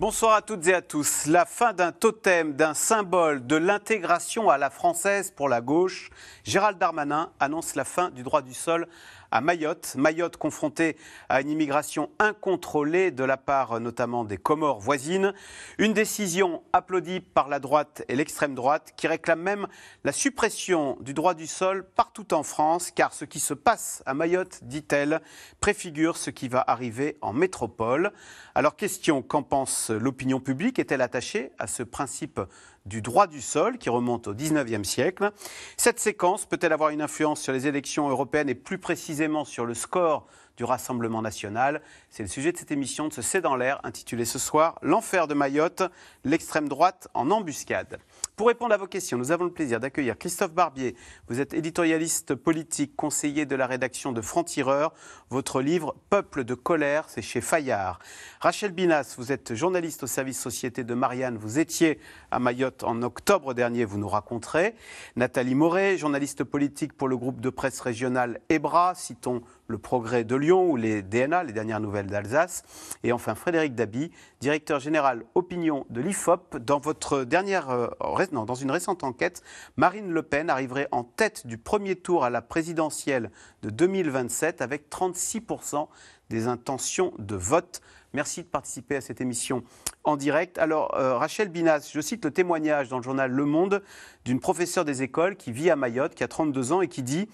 Bonsoir à toutes et à tous. La fin d'un totem, d'un symbole, de l'intégration à la française pour la gauche. Gérald Darmanin annonce la fin du droit du sol à Mayotte. Mayotte confrontée à une immigration incontrôlée de la part notamment des Comores voisines. Une décision applaudie par la droite et l'extrême droite qui réclame même la suppression du droit du sol partout en France car ce qui se passe à Mayotte, dit-elle, préfigure ce qui va arriver en métropole. Alors question, qu'en pense l'opinion publique Est-elle attachée à ce principe du droit du sol qui remonte au 19e siècle. Cette séquence peut-elle avoir une influence sur les élections européennes et plus précisément sur le score du Rassemblement national C'est le sujet de cette émission de ce C'est dans l'air intitulée ce soir L'enfer de Mayotte, l'extrême droite en embuscade. Pour répondre à vos questions, nous avons le plaisir d'accueillir Christophe Barbier. Vous êtes éditorialiste politique, conseiller de la rédaction de Franc-Tireur. Votre livre Peuple de colère, c'est chez Fayard. Rachel Binas, vous êtes journaliste au service société de Marianne. Vous étiez à Mayotte en octobre dernier, vous nous raconterez. Nathalie Moret, journaliste politique pour le groupe de presse régional EBRA, citons le progrès de Lyon ou les DNA, les dernières nouvelles d'Alsace. Et enfin, Frédéric Dabi, directeur général opinion de l'IFOP. Dans, votre dernière, euh, dans une récente enquête, Marine Le Pen arriverait en tête du premier tour à la présidentielle de 2027 avec 36% des intentions de vote. Merci de participer à cette émission en direct. Alors, euh, Rachel Binas, je cite le témoignage dans le journal Le Monde d'une professeure des écoles qui vit à Mayotte, qui a 32 ans et qui dit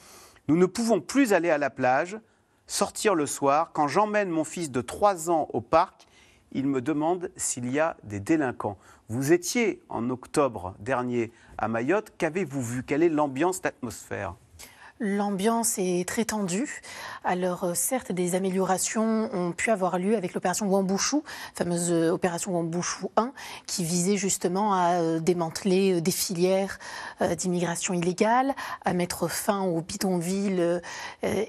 nous ne pouvons plus aller à la plage, sortir le soir. Quand j'emmène mon fils de 3 ans au parc, il me demande s'il y a des délinquants. Vous étiez en octobre dernier à Mayotte. Qu'avez-vous vu Quelle est l'ambiance, l'atmosphère L'ambiance est très tendue. Alors euh, certes, des améliorations ont pu avoir lieu avec l'opération Wambouchou, fameuse euh, opération Wambouchou 1, qui visait justement à euh, démanteler des filières d'immigration illégale, à mettre fin aux bidonvilles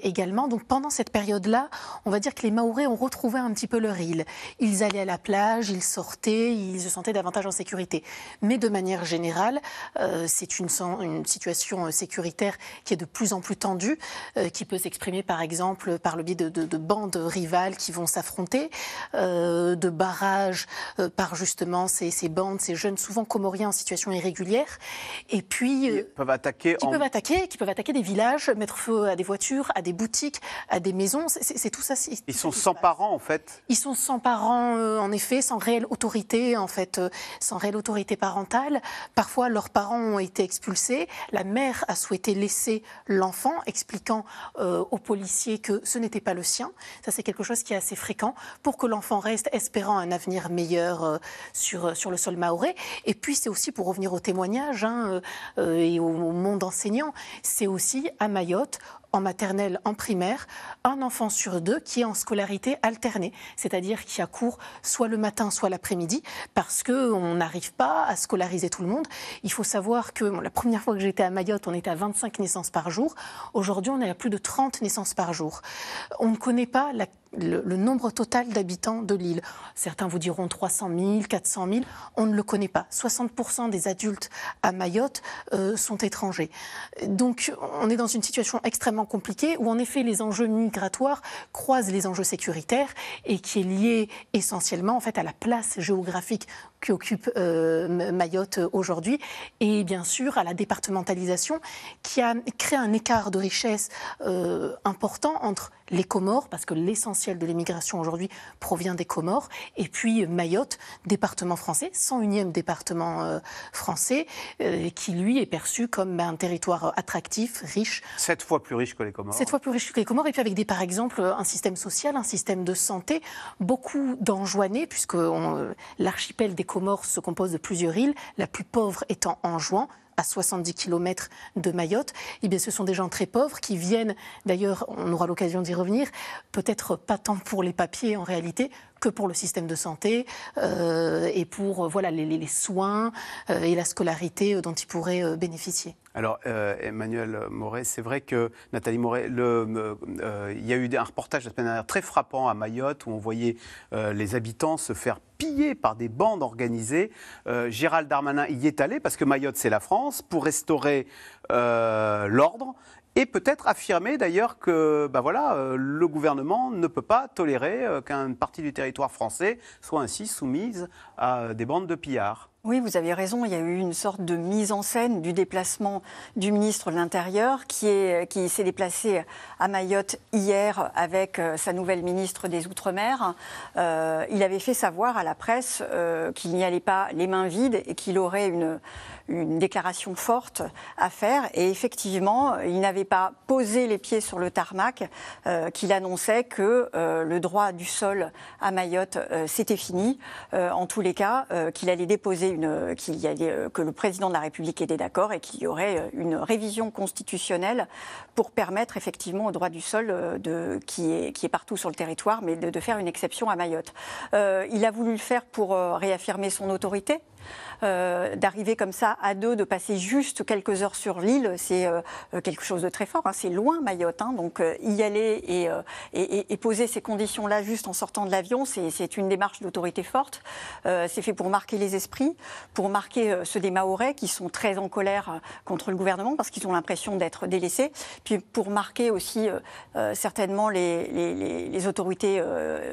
également. Donc pendant cette période-là, on va dire que les Maorais ont retrouvé un petit peu leur île. Ils allaient à la plage, ils sortaient, ils se sentaient davantage en sécurité. Mais de manière générale, c'est une, une situation sécuritaire qui est de plus en plus tendue, euh, qui peut s'exprimer par exemple par le biais de, bandes rivales qui vont s'affronter, euh, de barrages euh, par justement ces, bandes, ces jeunes souvent comoriens en situation irrégulière, et puis ils peuvent attaquer, qui peuvent attaquer, qui peuvent attaquer des villages, mettre feu à des voitures, à des boutiques, à des maisons. C'est tout ça. Ils sont sans parents en fait. Ils sont sans parents en effet, sans réelle autorité en fait, sans réelle autorité parentale. Parfois leurs parents ont été expulsés, la mère a souhaité laisser l'enfant expliquant euh, aux policiers que ce n'était pas le sien. Ça, c'est quelque chose qui est assez fréquent pour que l'enfant reste espérant un avenir meilleur euh, sur, euh, sur le sol maoré. Et puis, c'est aussi, pour revenir au témoignage hein, et au monde enseignant, c'est aussi à Mayotte en maternelle, en primaire, un enfant sur deux qui est en scolarité alternée, c'est-à-dire qui a cours soit le matin, soit l'après-midi, parce qu'on n'arrive pas à scolariser tout le monde. Il faut savoir que la première fois que j'étais à Mayotte, on était à 25 naissances par jour. Aujourd'hui, on est à plus de 30 naissances par jour. On ne connaît pas la le, nombre total d'habitants de l'île. Certains vous diront 300 000, 400 000, on ne le connaît pas. 60% des adultes à Mayotte euh, sont étrangers. Donc on est dans une situation extrêmement compliquée où en effet les enjeux migratoires croisent les enjeux sécuritaires et qui est lié essentiellement en fait à la place géographique qui occupe euh, Mayotte euh, aujourd'hui, et bien sûr à la départementalisation qui a créé un écart de richesse euh, important entre les Comores, parce que l'essentiel de l'immigration aujourd'hui provient des Comores, et puis Mayotte, département français, 101e département français, qui lui est perçu comme ben, un territoire attractif, riche. Sept fois plus riche que les Comores. Sept fois plus riche que les Comores, et puis avec des, par exemple, un système social, un système de santé, beaucoup d'enjoinés, puisque l'archipel des Comores se compose de plusieurs îles, la plus pauvre étant Anjouan, à 70 km de Mayotte, eh ce sont des gens très pauvres qui viennent, d'ailleurs, on aura l'occasion d'y revenir, peut-être pas tant pour les papiers en réalité, que pour le système de santé euh, et pour euh, voilà, les, soins euh, et la scolarité dont ils pourraient bénéficier. Alors, Emmanuel Moret, c'est vrai que, Nathalie Moret, le, il y a eu un reportage la semaine dernière très frappant à Mayotte où on voyait les habitants se faire piller par des bandes organisées. Gérald Darmanin y est allé parce que Mayotte, c'est la France, pour restaurer l'ordre et peut-être affirmer d'ailleurs que bah voilà, euh, le gouvernement ne peut pas tolérer euh, qu'une partie du territoire français soit ainsi soumise à des bandes de pillards. Oui, vous avez raison. Il y a eu une sorte de mise en scène du déplacement du ministre de l'Intérieur qui s'est déplacé à Mayotte hier avec euh, sa nouvelle ministre des Outre-mer. il avait fait savoir à la presse qu'il n'y allait pas les mains vides et qu'il aurait une, une déclaration forte à faire. Et effectivement, il n'avait pas posé les pieds sur le tarmac euh, qu'il annonçait que euh, le droit du sol à Mayotte, s'était euh, c'était fini. en tous les cas, qu'il allait déposer une, qu'il allait, que le président de la République était d'accord et qu'il y aurait une révision constitutionnelle pour permettre effectivement au droit du sol de, qui, est, qui est partout sur le territoire, mais de faire une exception à Mayotte. il a voulu le faire pour réaffirmer son autorité. Euh, d'arriver comme ça à deux, de passer juste quelques heures sur l'île, c'est euh, euh, quelque chose de très fort. Hein. C'est loin Mayotte, hein. donc y aller et, poser ces conditions-là juste en sortant de l'avion, c'est une démarche d'autorité forte. c'est fait pour marquer les esprits, pour marquer ceux des Mahorais qui sont très en colère contre le gouvernement parce qu'ils ont l'impression d'être délaissés, puis pour marquer aussi certainement les, autorités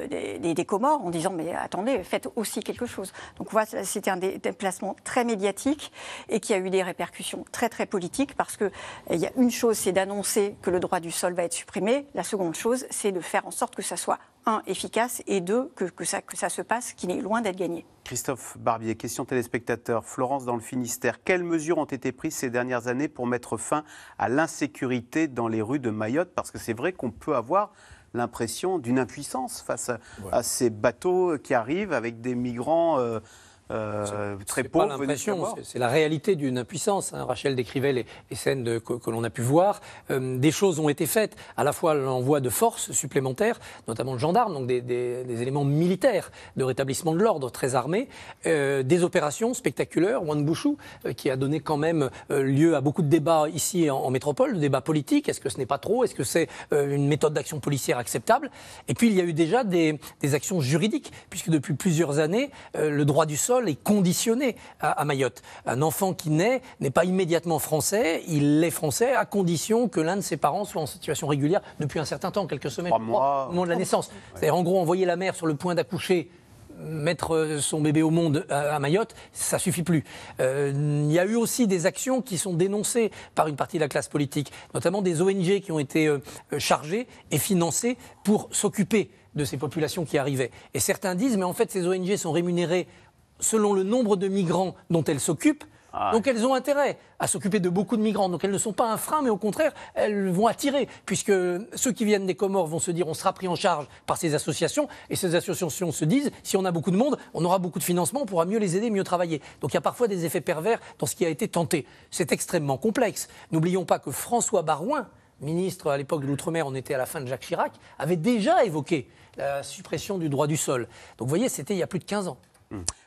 des, Comores en disant mais attendez, faites aussi quelque chose. Donc voilà, c'était un places très médiatique et qui a eu des répercussions très très politiques parce que eh, il y a une chose, c'est d'annoncer que le droit du sol va être supprimé. La seconde chose, c'est de faire en sorte que ça soit un, efficace, et deux, que, que, ça, que ça se passe, qu'il est loin d'être gagné. Christophe Barbier, question téléspectateur. Florence dans le Finistère, quelles mesures ont été prises ces dernières années pour mettre fin à l'insécurité dans les rues de Mayotte Parce que c'est vrai qu'on peut avoir l'impression d'une impuissance face à, ces bateaux qui arrivent avec des migrants. Euh, euh, très pauvre. C'est la réalité d'une impuissance. Hein. Rachel décrivait les, scènes que, l'on a pu voir. Euh, des choses ont été faites, à la fois l'envoi de forces supplémentaires, notamment de gendarmes, donc des, éléments militaires de rétablissement de l'ordre très armés, euh, des opérations spectaculaires, Bouchou qui a donné quand même lieu à beaucoup de débats ici en, métropole, de débats politiques. Est-ce que ce n'est pas trop Est-ce que c'est une méthode d'action policière acceptable Et puis il y a eu déjà des, des, actions juridiques, puisque depuis plusieurs années, le droit du sol est conditionné à, Mayotte. Un enfant qui naît n'est pas immédiatement français, il est français à condition que l'un de ses parents soit en situation régulière depuis un certain temps, quelques semaines, mois, au moment de la naissance. C'est-à-dire en gros envoyer la mère sur le point d'accoucher mettre son bébé au monde euh, à Mayotte, ça suffit plus. Euh, il y a eu aussi des actions qui sont dénoncées par une partie de la classe politique, notamment des ONG qui ont été euh, chargées et financées pour s'occuper de ces populations qui arrivaient. Et certains disent, mais en fait, ces ONG sont rémunérées selon le nombre de migrants dont elles s'occupent. Ah Donc elles ont intérêt à s'occuper de beaucoup de migrants. Donc elles ne sont pas un frein, mais au contraire, elles vont attirer, puisque ceux qui viennent des Comores vont se dire on sera pris en charge par ces associations, et ces associations se disent si on a beaucoup de monde, on aura beaucoup de financement, on pourra mieux les aider, mieux travailler. Donc il y a parfois des effets pervers dans ce qui a été tenté. C'est extrêmement complexe. N'oublions pas que François Barouin, ministre à l'époque de l'Outre-mer, on était à la fin de Jacques Chirac, avait déjà évoqué la suppression du droit du sol. Donc vous voyez, c'était il y a plus de 15 ans.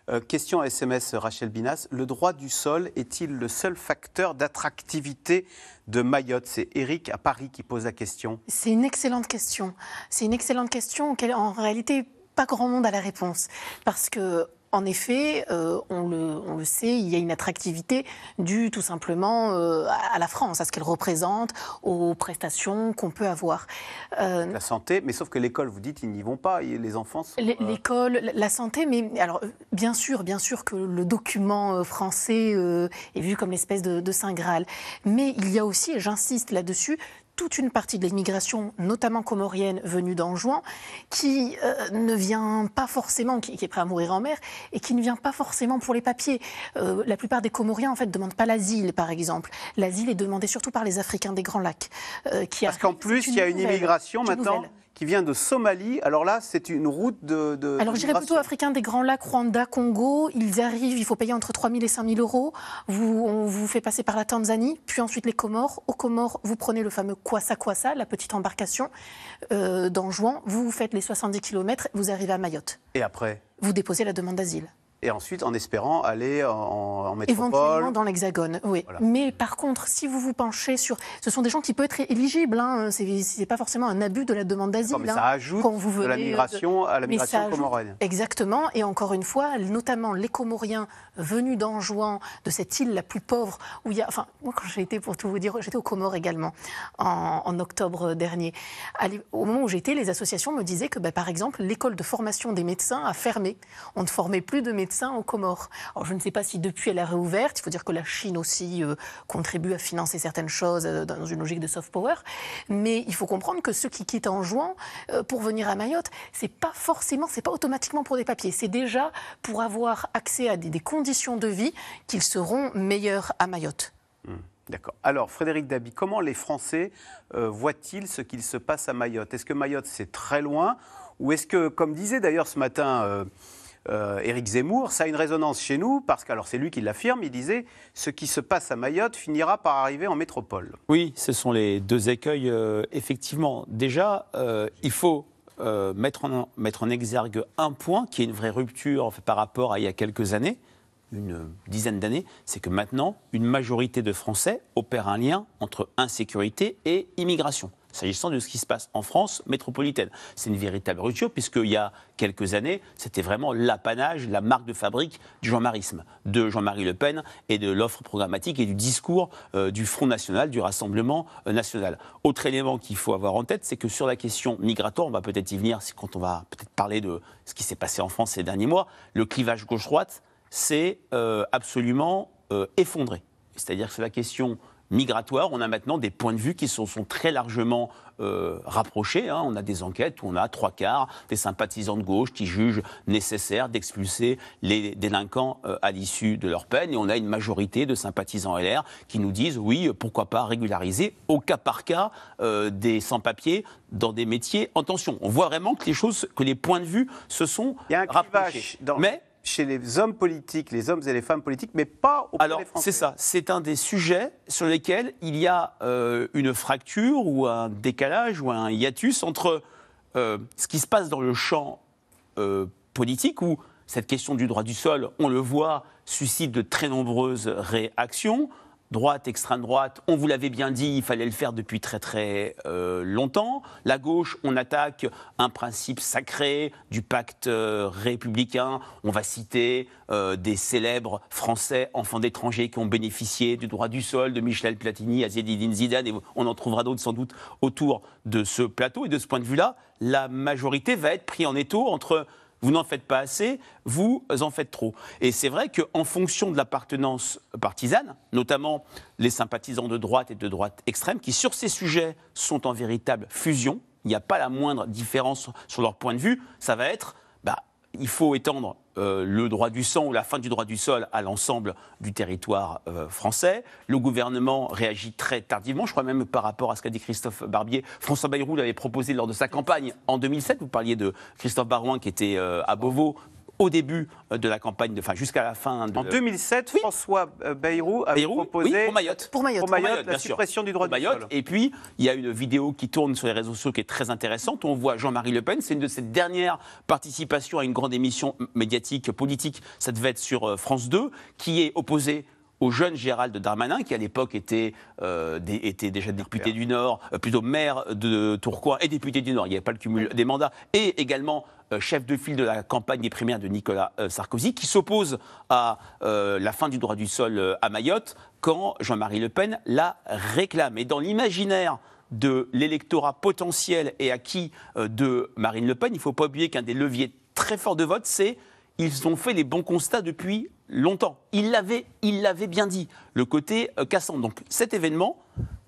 Euh, question SMS Rachel Binas. Le droit du sol est-il le seul facteur d'attractivité de Mayotte C'est Eric à Paris qui pose la question. C'est une excellente question. C'est une excellente question auquel, en réalité, pas grand monde a la réponse. Parce que en effet, euh, on, le, sait, il y a une attractivité due tout simplement euh, à la France, à ce qu'elle représente, aux prestations qu'on peut avoir. Euh, la santé, mais sauf que l'école, vous dites, ils n'y vont pas, les enfants L'école, la santé, mais alors bien sûr, bien sûr que le document français est vu comme l'espèce de, de Saint Graal, mais il y a aussi, et j'insiste là-dessus, toute une partie de l'immigration, notamment comorienne, venue d'Anjouan, qui euh, ne vient pas forcément, qui, est prêt à mourir en mer, et qui ne vient pas forcément pour les papiers. Euh, la plupart des Comoriens, en fait, ne demandent pas l'asile, par exemple. L'asile est demandé surtout par les Africains des Grands Lacs. Euh, qui Parce qu'en plus, il y a une immigration maintenant qui vient de Somalie. Alors là, c'est une route de. Alors j'irais plutôt africain des Grands Lacs, Rwanda, Congo. Ils arrivent, il faut payer entre 3 000 et 5 000 euros. on vous fait passer par la Tanzanie, puis ensuite les Comores. Aux Comores, vous prenez le fameux Kwasa Kwasa, la petite embarcation euh, dans Vous, vous faites les 70 km, vous arrivez à Mayotte. Et après Vous déposez la demande d'asile et ensuite en espérant aller en, métropole. Éventuellement dans l'Hexagone, oui. Mais par contre, si vous vous penchez sur... Ce sont des gens qui peuvent être éligibles, hein. ce n'est pas forcément un abus de la demande d'asile. Mais ça hein, ajoute quand vous venez de la euh, migration à la migration comorienne. Exactement, et encore une fois, notamment les Comoriens venus d'Anjouan, de cette île la plus pauvre, où il y a... Enfin, moi quand j'ai été, pour tout vous dire, j'étais aux Comores également, en, octobre dernier. Au moment où j'étais, les associations me disaient que, bah, par exemple, l'école de formation des médecins a fermé. On ne formait plus de médecins médecins aux Comores. Alors, je ne sais pas si depuis elle a réouvert. Il faut dire que la Chine aussi euh, contribue à financer certaines choses euh, dans une logique de soft power. Mais il faut comprendre que ceux qui quittent en juin euh, pour venir à Mayotte, c'est pas forcément, c'est pas automatiquement pour des papiers. C'est déjà pour avoir accès à des, conditions de vie qu'ils seront meilleurs à Mayotte. Hmm, d'accord. Alors, Frédéric Dabi, comment les Français voient-ils ce qu'il se passe à Mayotte Est-ce que Mayotte, c'est très loin Ou est-ce que, comme disait d'ailleurs ce matin Eric euh, Éric Zemmour, ça a une résonance chez nous parce que, c'est lui qui l'affirme, il disait ce qui se passe à Mayotte finira par arriver en métropole. Oui, ce sont les deux écueils, euh, effectivement. Déjà, euh, il faut mettre, en, exergue un point qui est une vraie rupture par rapport à il y a quelques années, une dizaine d'années, c'est que maintenant, une majorité de Français opère un lien entre insécurité et immigration s'agissant de ce qui se passe en France métropolitaine. C'est une véritable rupture, puisqu'il y a quelques années, c'était vraiment l'apanage, la marque de fabrique du Jean-Marisme, de Jean-Marie Le Pen et de l'offre programmatique et du discours euh, du Front National, du Rassemblement euh, National. Autre élément qu'il faut avoir en tête, c'est que sur la question migratoire, on va peut-être y venir quand on va peut-être parler de ce qui s'est passé en France ces derniers mois, le clivage gauche-droite s'est euh, absolument effondré. C'est-à-dire que sur la question migratoire, on a maintenant des points de vue qui sont, sont très largement euh, rapprochés. Hein. On a des enquêtes où on a trois quarts des sympathisants de gauche qui jugent nécessaire d'expulser les délinquants euh, à l'issue de leur peine. Et on a une majorité de sympathisants LR qui nous disent oui, pourquoi pas régulariser au cas par cas euh, des sans-papiers dans des métiers en tension. On voit vraiment que les choses, que les points de vue se sont un rapprochés. Dans chez les hommes politiques, les hommes et les femmes politiques, mais pas auprès Alors, des C'est ça, c'est un des sujets sur lesquels il y a euh, une fracture ou un décalage ou un hiatus entre euh, ce qui se passe dans le champ euh, politique, où cette question du droit du sol, on le voit, suscite de très nombreuses réactions, droite, extrême droite, on vous l'avait bien dit, il fallait le faire depuis très très euh, longtemps. La gauche, on attaque un principe sacré du pacte euh, républicain. On va citer euh, des célèbres Français, enfants d'étrangers qui ont bénéficié du droit du sol, de Michel Platini, Azedine Zidane, et on en trouvera d'autres sans doute autour de ce plateau. Et de ce point de vue-là, la majorité va être prise en étau entre vous n'en faites pas assez, vous en faites trop. Et c'est vrai qu'en fonction de l'appartenance partisane, notamment les sympathisants de droite et de droite extrême, qui sur ces sujets sont en véritable fusion, il n'y a pas la moindre différence sur leur point de vue, ça va être il faut étendre euh, le droit du sang ou la fin du droit du sol à l'ensemble du territoire euh, français. Le gouvernement réagit très tardivement, je crois même par rapport à ce qu'a dit Christophe Barbier. François Bayrou l'avait proposé lors de sa campagne en 2007. Vous parliez de Christophe Barouin qui était euh, à Beauvau au début euh, de la campagne, de, jusqu'à la fin. De... En 2007, François euh, Bayrou a proposé pour Mayotte, la suppression du droit de Mayotte. Et puis il y a une vidéo qui tourne sur les réseaux sociaux qui est très intéressante. on voit Jean-Marie Le Pen. C'est une de ses dernières participations à une grande émission médiatique politique. Ça devait être sur euh, France 2, qui est opposé au jeune Gérald Darmanin, qui à l'époque était, déjà député du Nord, plutôt maire de Tourcoing et député du Nord, il n'y avait pas le cumul des mandats, et également euh, chef de file de la campagne des primaires de Nicolas euh, Sarkozy, qui s'oppose à euh, la fin du droit du sol à Mayotte quand Jean-Marie Le Pen la réclame. Et dans l'imaginaire de l'électorat potentiel et acquis de Marine Le Pen, il ne faut pas oublier qu'un des leviers très forts de vote, c'est ils ont fait les bons constats depuis longtemps. Ils l'avaient, il l'avait bien dit, le côté cassant. Donc cet événement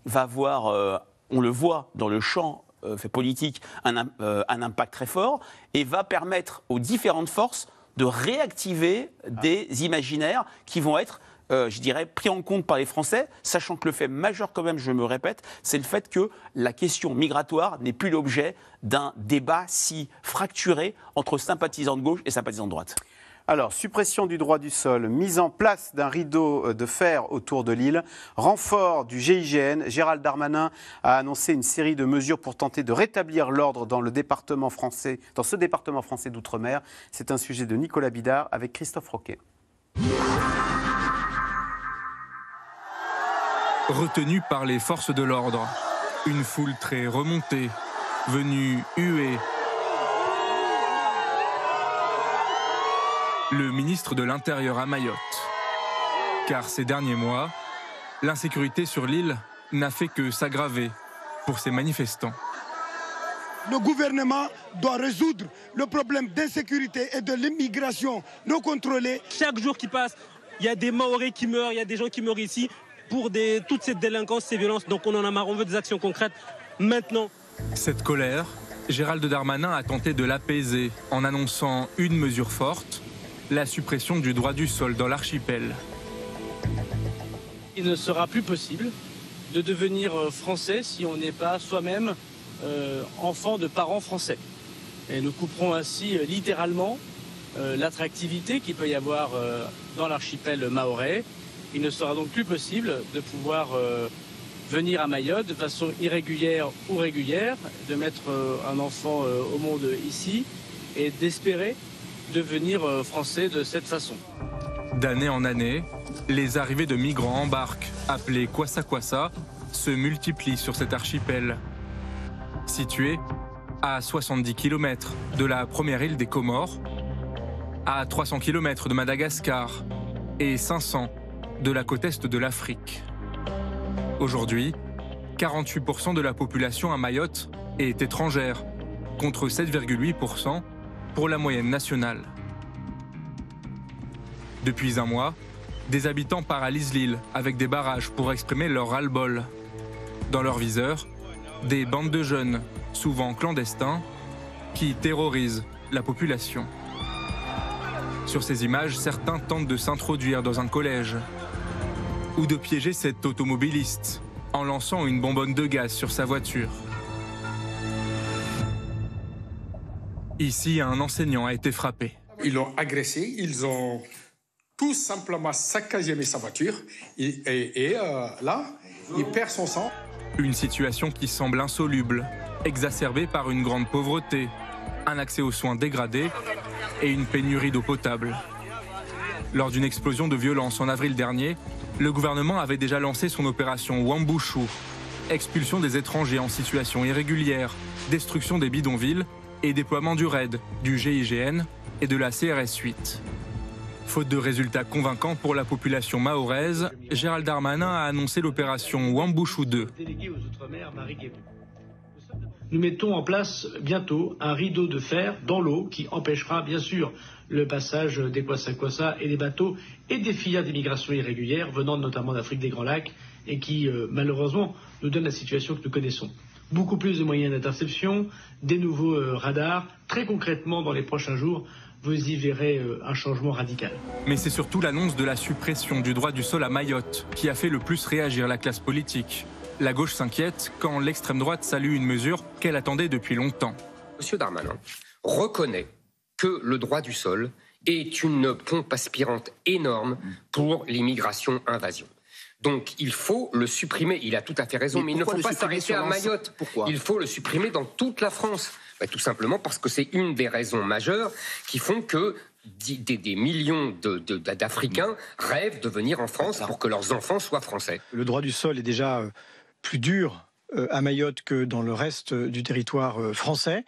va voir, on le voit dans le champ euh, fait politique euh, un, impact très fort et va permettre aux différentes forces de réactiver ah. des imaginaires qui vont être euh, je dirais, pris en compte par les Français, sachant que le fait majeur, quand même, je me répète, c'est le fait que la question migratoire n'est plus l'objet d'un débat si fracturé entre sympathisants de gauche et sympathisants de droite. Alors, suppression du droit du sol, mise en place d'un rideau euh, de fer autour de l'île, renfort du GIGN, Gérald Darmanin a annoncé une série de mesures pour tenter de rétablir l'ordre dans, le département français, dans ce département français d'outre-mer. C'est un sujet de Nicolas Bidard avec Christophe Roquet. Retenu par les forces de l'ordre, une foule très remontée, venue huer le ministre de l'Intérieur à Mayotte. Car ces derniers mois, l'insécurité sur l'île n'a fait que s'aggraver pour ces manifestants. Le gouvernement doit résoudre le problème d'insécurité et de l'immigration non contrôlée. Chaque jour qui passe, il y a des Maoris qui meurent, il y a des gens qui meurent ici pour toutes ces délinquances, ces violences. Donc on en a marre, on veut des actions concrètes maintenant. Cette colère, Gérald Darmanin a tenté de l'apaiser en annonçant une mesure forte, la suppression du droit du sol dans l'archipel. Il ne sera plus possible de devenir euh, français si on n'est pas soi-même euh, enfant de parents français. Et nous couperons ainsi euh, littéralement l'attractivité qu'il peut y avoir dans l'archipel maorais. Il ne sera donc plus possible de pouvoir venir à Mayotte de façon irrégulière ou régulière, de mettre un enfant au monde ici et d'espérer devenir euh, français de cette façon. D'année en année, les arrivées de migrants en barque, appelés Kwasa Kwasa, se multiplient sur cet archipel. Situé à 70 km de la première île des Comores, à 300 km de Madagascar et 500 de la côte est de l'Afrique. Aujourd'hui, 48% de la population à Mayotte est étrangère, contre 7,8% pour la moyenne nationale. Depuis un mois, des habitants paralysent l'île avec des barrages pour exprimer leur ras bol Dans leur viseur, des bandes de jeunes, souvent clandestins, qui terrorisent la population. Sur ces images, certains tentent de s'introduire dans un collège ou de piéger cet automobiliste en lançant une bonbonne de gaz sur sa voiture. Ici, un enseignant a été frappé. Ils l'ont agressé, ils ont tout simplement saccagé sa voiture et, et euh, là, il perd son sang. Une situation qui semble insoluble, exacerbée par une grande pauvreté, un accès aux soins dégradé et une pénurie d'eau potable. Lors d'une explosion de violence en avril dernier, le gouvernement avait déjà lancé son opération Wambushu, expulsion des étrangers en situation irrégulière, destruction des bidonvilles et déploiement du RAID, du GIGN et de la CRS-8. Faute de résultats convaincants pour la population mahoraise, Gérald Darmanin a annoncé l'opération Wambushu 2. Nous mettons en place bientôt un rideau de fer dans l'eau qui empêchera bien sûr le passage des kwasa-kwasa et des bateaux et des filières d'immigration irrégulière venant notamment d'Afrique des Grands Lacs et qui euh, malheureusement nous donne la situation que nous connaissons beaucoup plus de moyens d'interception, des nouveaux euh, radars. Très concrètement, dans les prochains jours, vous y verrez euh, un changement radical. Mais c'est surtout l'annonce de la suppression du droit du sol à Mayotte qui a fait le plus réagir la classe politique. La gauche s'inquiète quand l'extrême droite salue une mesure qu'elle attendait depuis longtemps. Monsieur Darmanin reconnaît que le droit du sol est une pompe aspirante énorme pour l'immigration-invasion. Donc il faut le supprimer. Il a tout à fait raison, mais, il ne faut pas s'arrêter à Mayotte. Pourquoi Il faut le supprimer dans toute la France. Bah, tout simplement parce que c'est une des raisons majeures qui font que des, millions d'Africains rêvent de venir en France pour que leurs enfants soient français. Le droit du sol est déjà euh, plus dur euh, à Mayotte que dans le reste euh, du territoire français.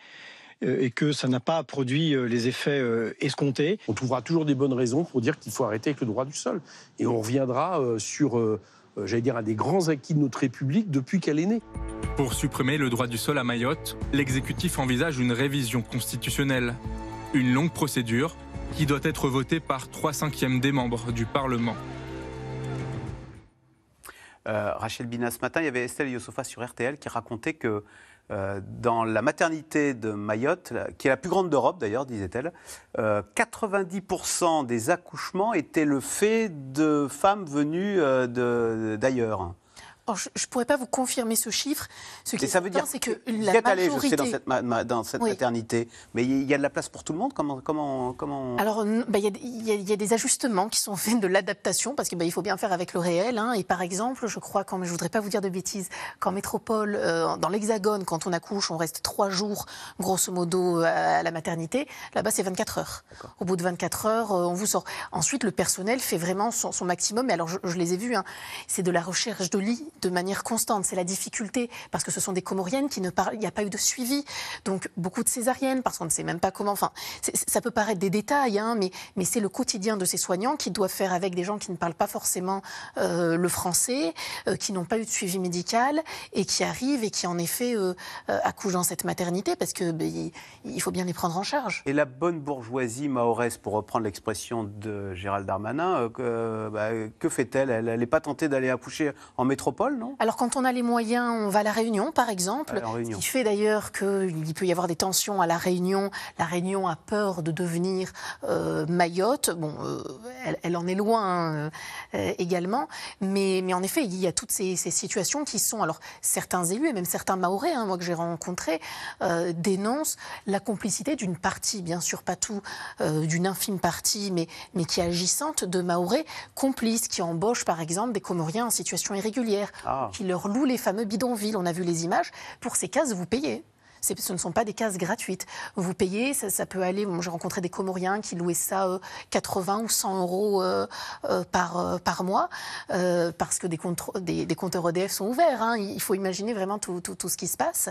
Euh, et que ça n'a pas produit euh, les effets euh, escomptés. On trouvera toujours des bonnes raisons pour dire qu'il faut arrêter avec le droit du sol. Et on reviendra sur, j'allais dire, un des grands acquis de notre République depuis qu'elle est née. Pour supprimer le droit du sol à Mayotte, l'exécutif envisage une révision constitutionnelle. Une longue procédure qui doit être votée par trois cinquièmes des membres du Parlement. Rachel Bina, ce matin, il y avait Estelle Yosofa sur RTL qui racontait que euh, dans la maternité de Mayotte, qui est la plus grande d'Europe d'ailleurs, disait-elle, 90% euh, des accouchements étaient le fait de femmes venues euh, d'ailleurs je ne pourrais pas vous confirmer ce chiffre. Ce qui ça veut dire c'est que la majorité... je sais, dans cette, dans cette maternité, mais il y a de la place pour tout le monde Comment, comment, comment... Alors, bah, il y, a des ajustements qui sont faits de l'adaptation, parce qu'il bah, faut bien faire avec le réel. Hein. Et par exemple, je crois, quand, je ne voudrais pas vous dire de bêtises, qu'en métropole, euh, dans l'Hexagone, quand on accouche, on reste trois jours, grosso modo, à la maternité. Là-bas, c'est 24 heures. Au bout de 24 heures, euh, on vous sort. Ensuite, le personnel fait vraiment son, maximum. Et alors, je, les ai vus, hein. c'est de la recherche de lits de manière constante. C'est la difficulté parce que ce sont des Comoriennes qui ne parlent, il n'y a pas eu de suivi. Donc beaucoup de césariennes parce qu'on ne sait même pas comment. Enfin, ça peut paraître des détails, hein, mais, mais c'est le quotidien de ces soignants qui doivent faire avec des gens qui ne parlent pas forcément euh, le français, euh, qui n'ont pas eu de suivi médical et qui arrivent et qui en effet euh, euh accouchent dans cette maternité parce que ben, il, faut bien les prendre en charge. Et la bonne bourgeoisie maoresse, pour reprendre l'expression de Gérald Darmanin, bah, que fait-elle Elle n'est pas tentée d'aller accoucher en métropole alors quand on a les moyens, on va à la Réunion, par exemple. Ce qui fait d'ailleurs qu'il peut y avoir des tensions à la Réunion. La Réunion a peur de devenir euh, Mayotte. Bon, euh, elle, en est loin hein, euh, également. Mais, en effet, il y a toutes ces, situations qui sont. Alors certains élus et même certains Maorais, hein, moi que j'ai rencontrés, euh, dénoncent la complicité d'une partie, bien sûr pas tout, d'une infime partie, mais, mais qui est agissante de Maorais complices qui embauchent par exemple des Comoriens en situation irrégulière ah. qui leur louent les fameux bidonvilles. On a vu les images. Pour ces cases, vous payez ce ne sont pas des cases gratuites. Vous payez, ça, peut aller. J'ai rencontré des Comoriens qui louaient ça 80 euh, ou 100 euros euh, euh, par, par mois, parce que des, des, des, compteurs EDF sont ouverts. Hein. Il faut imaginer vraiment tout, ce qui se passe.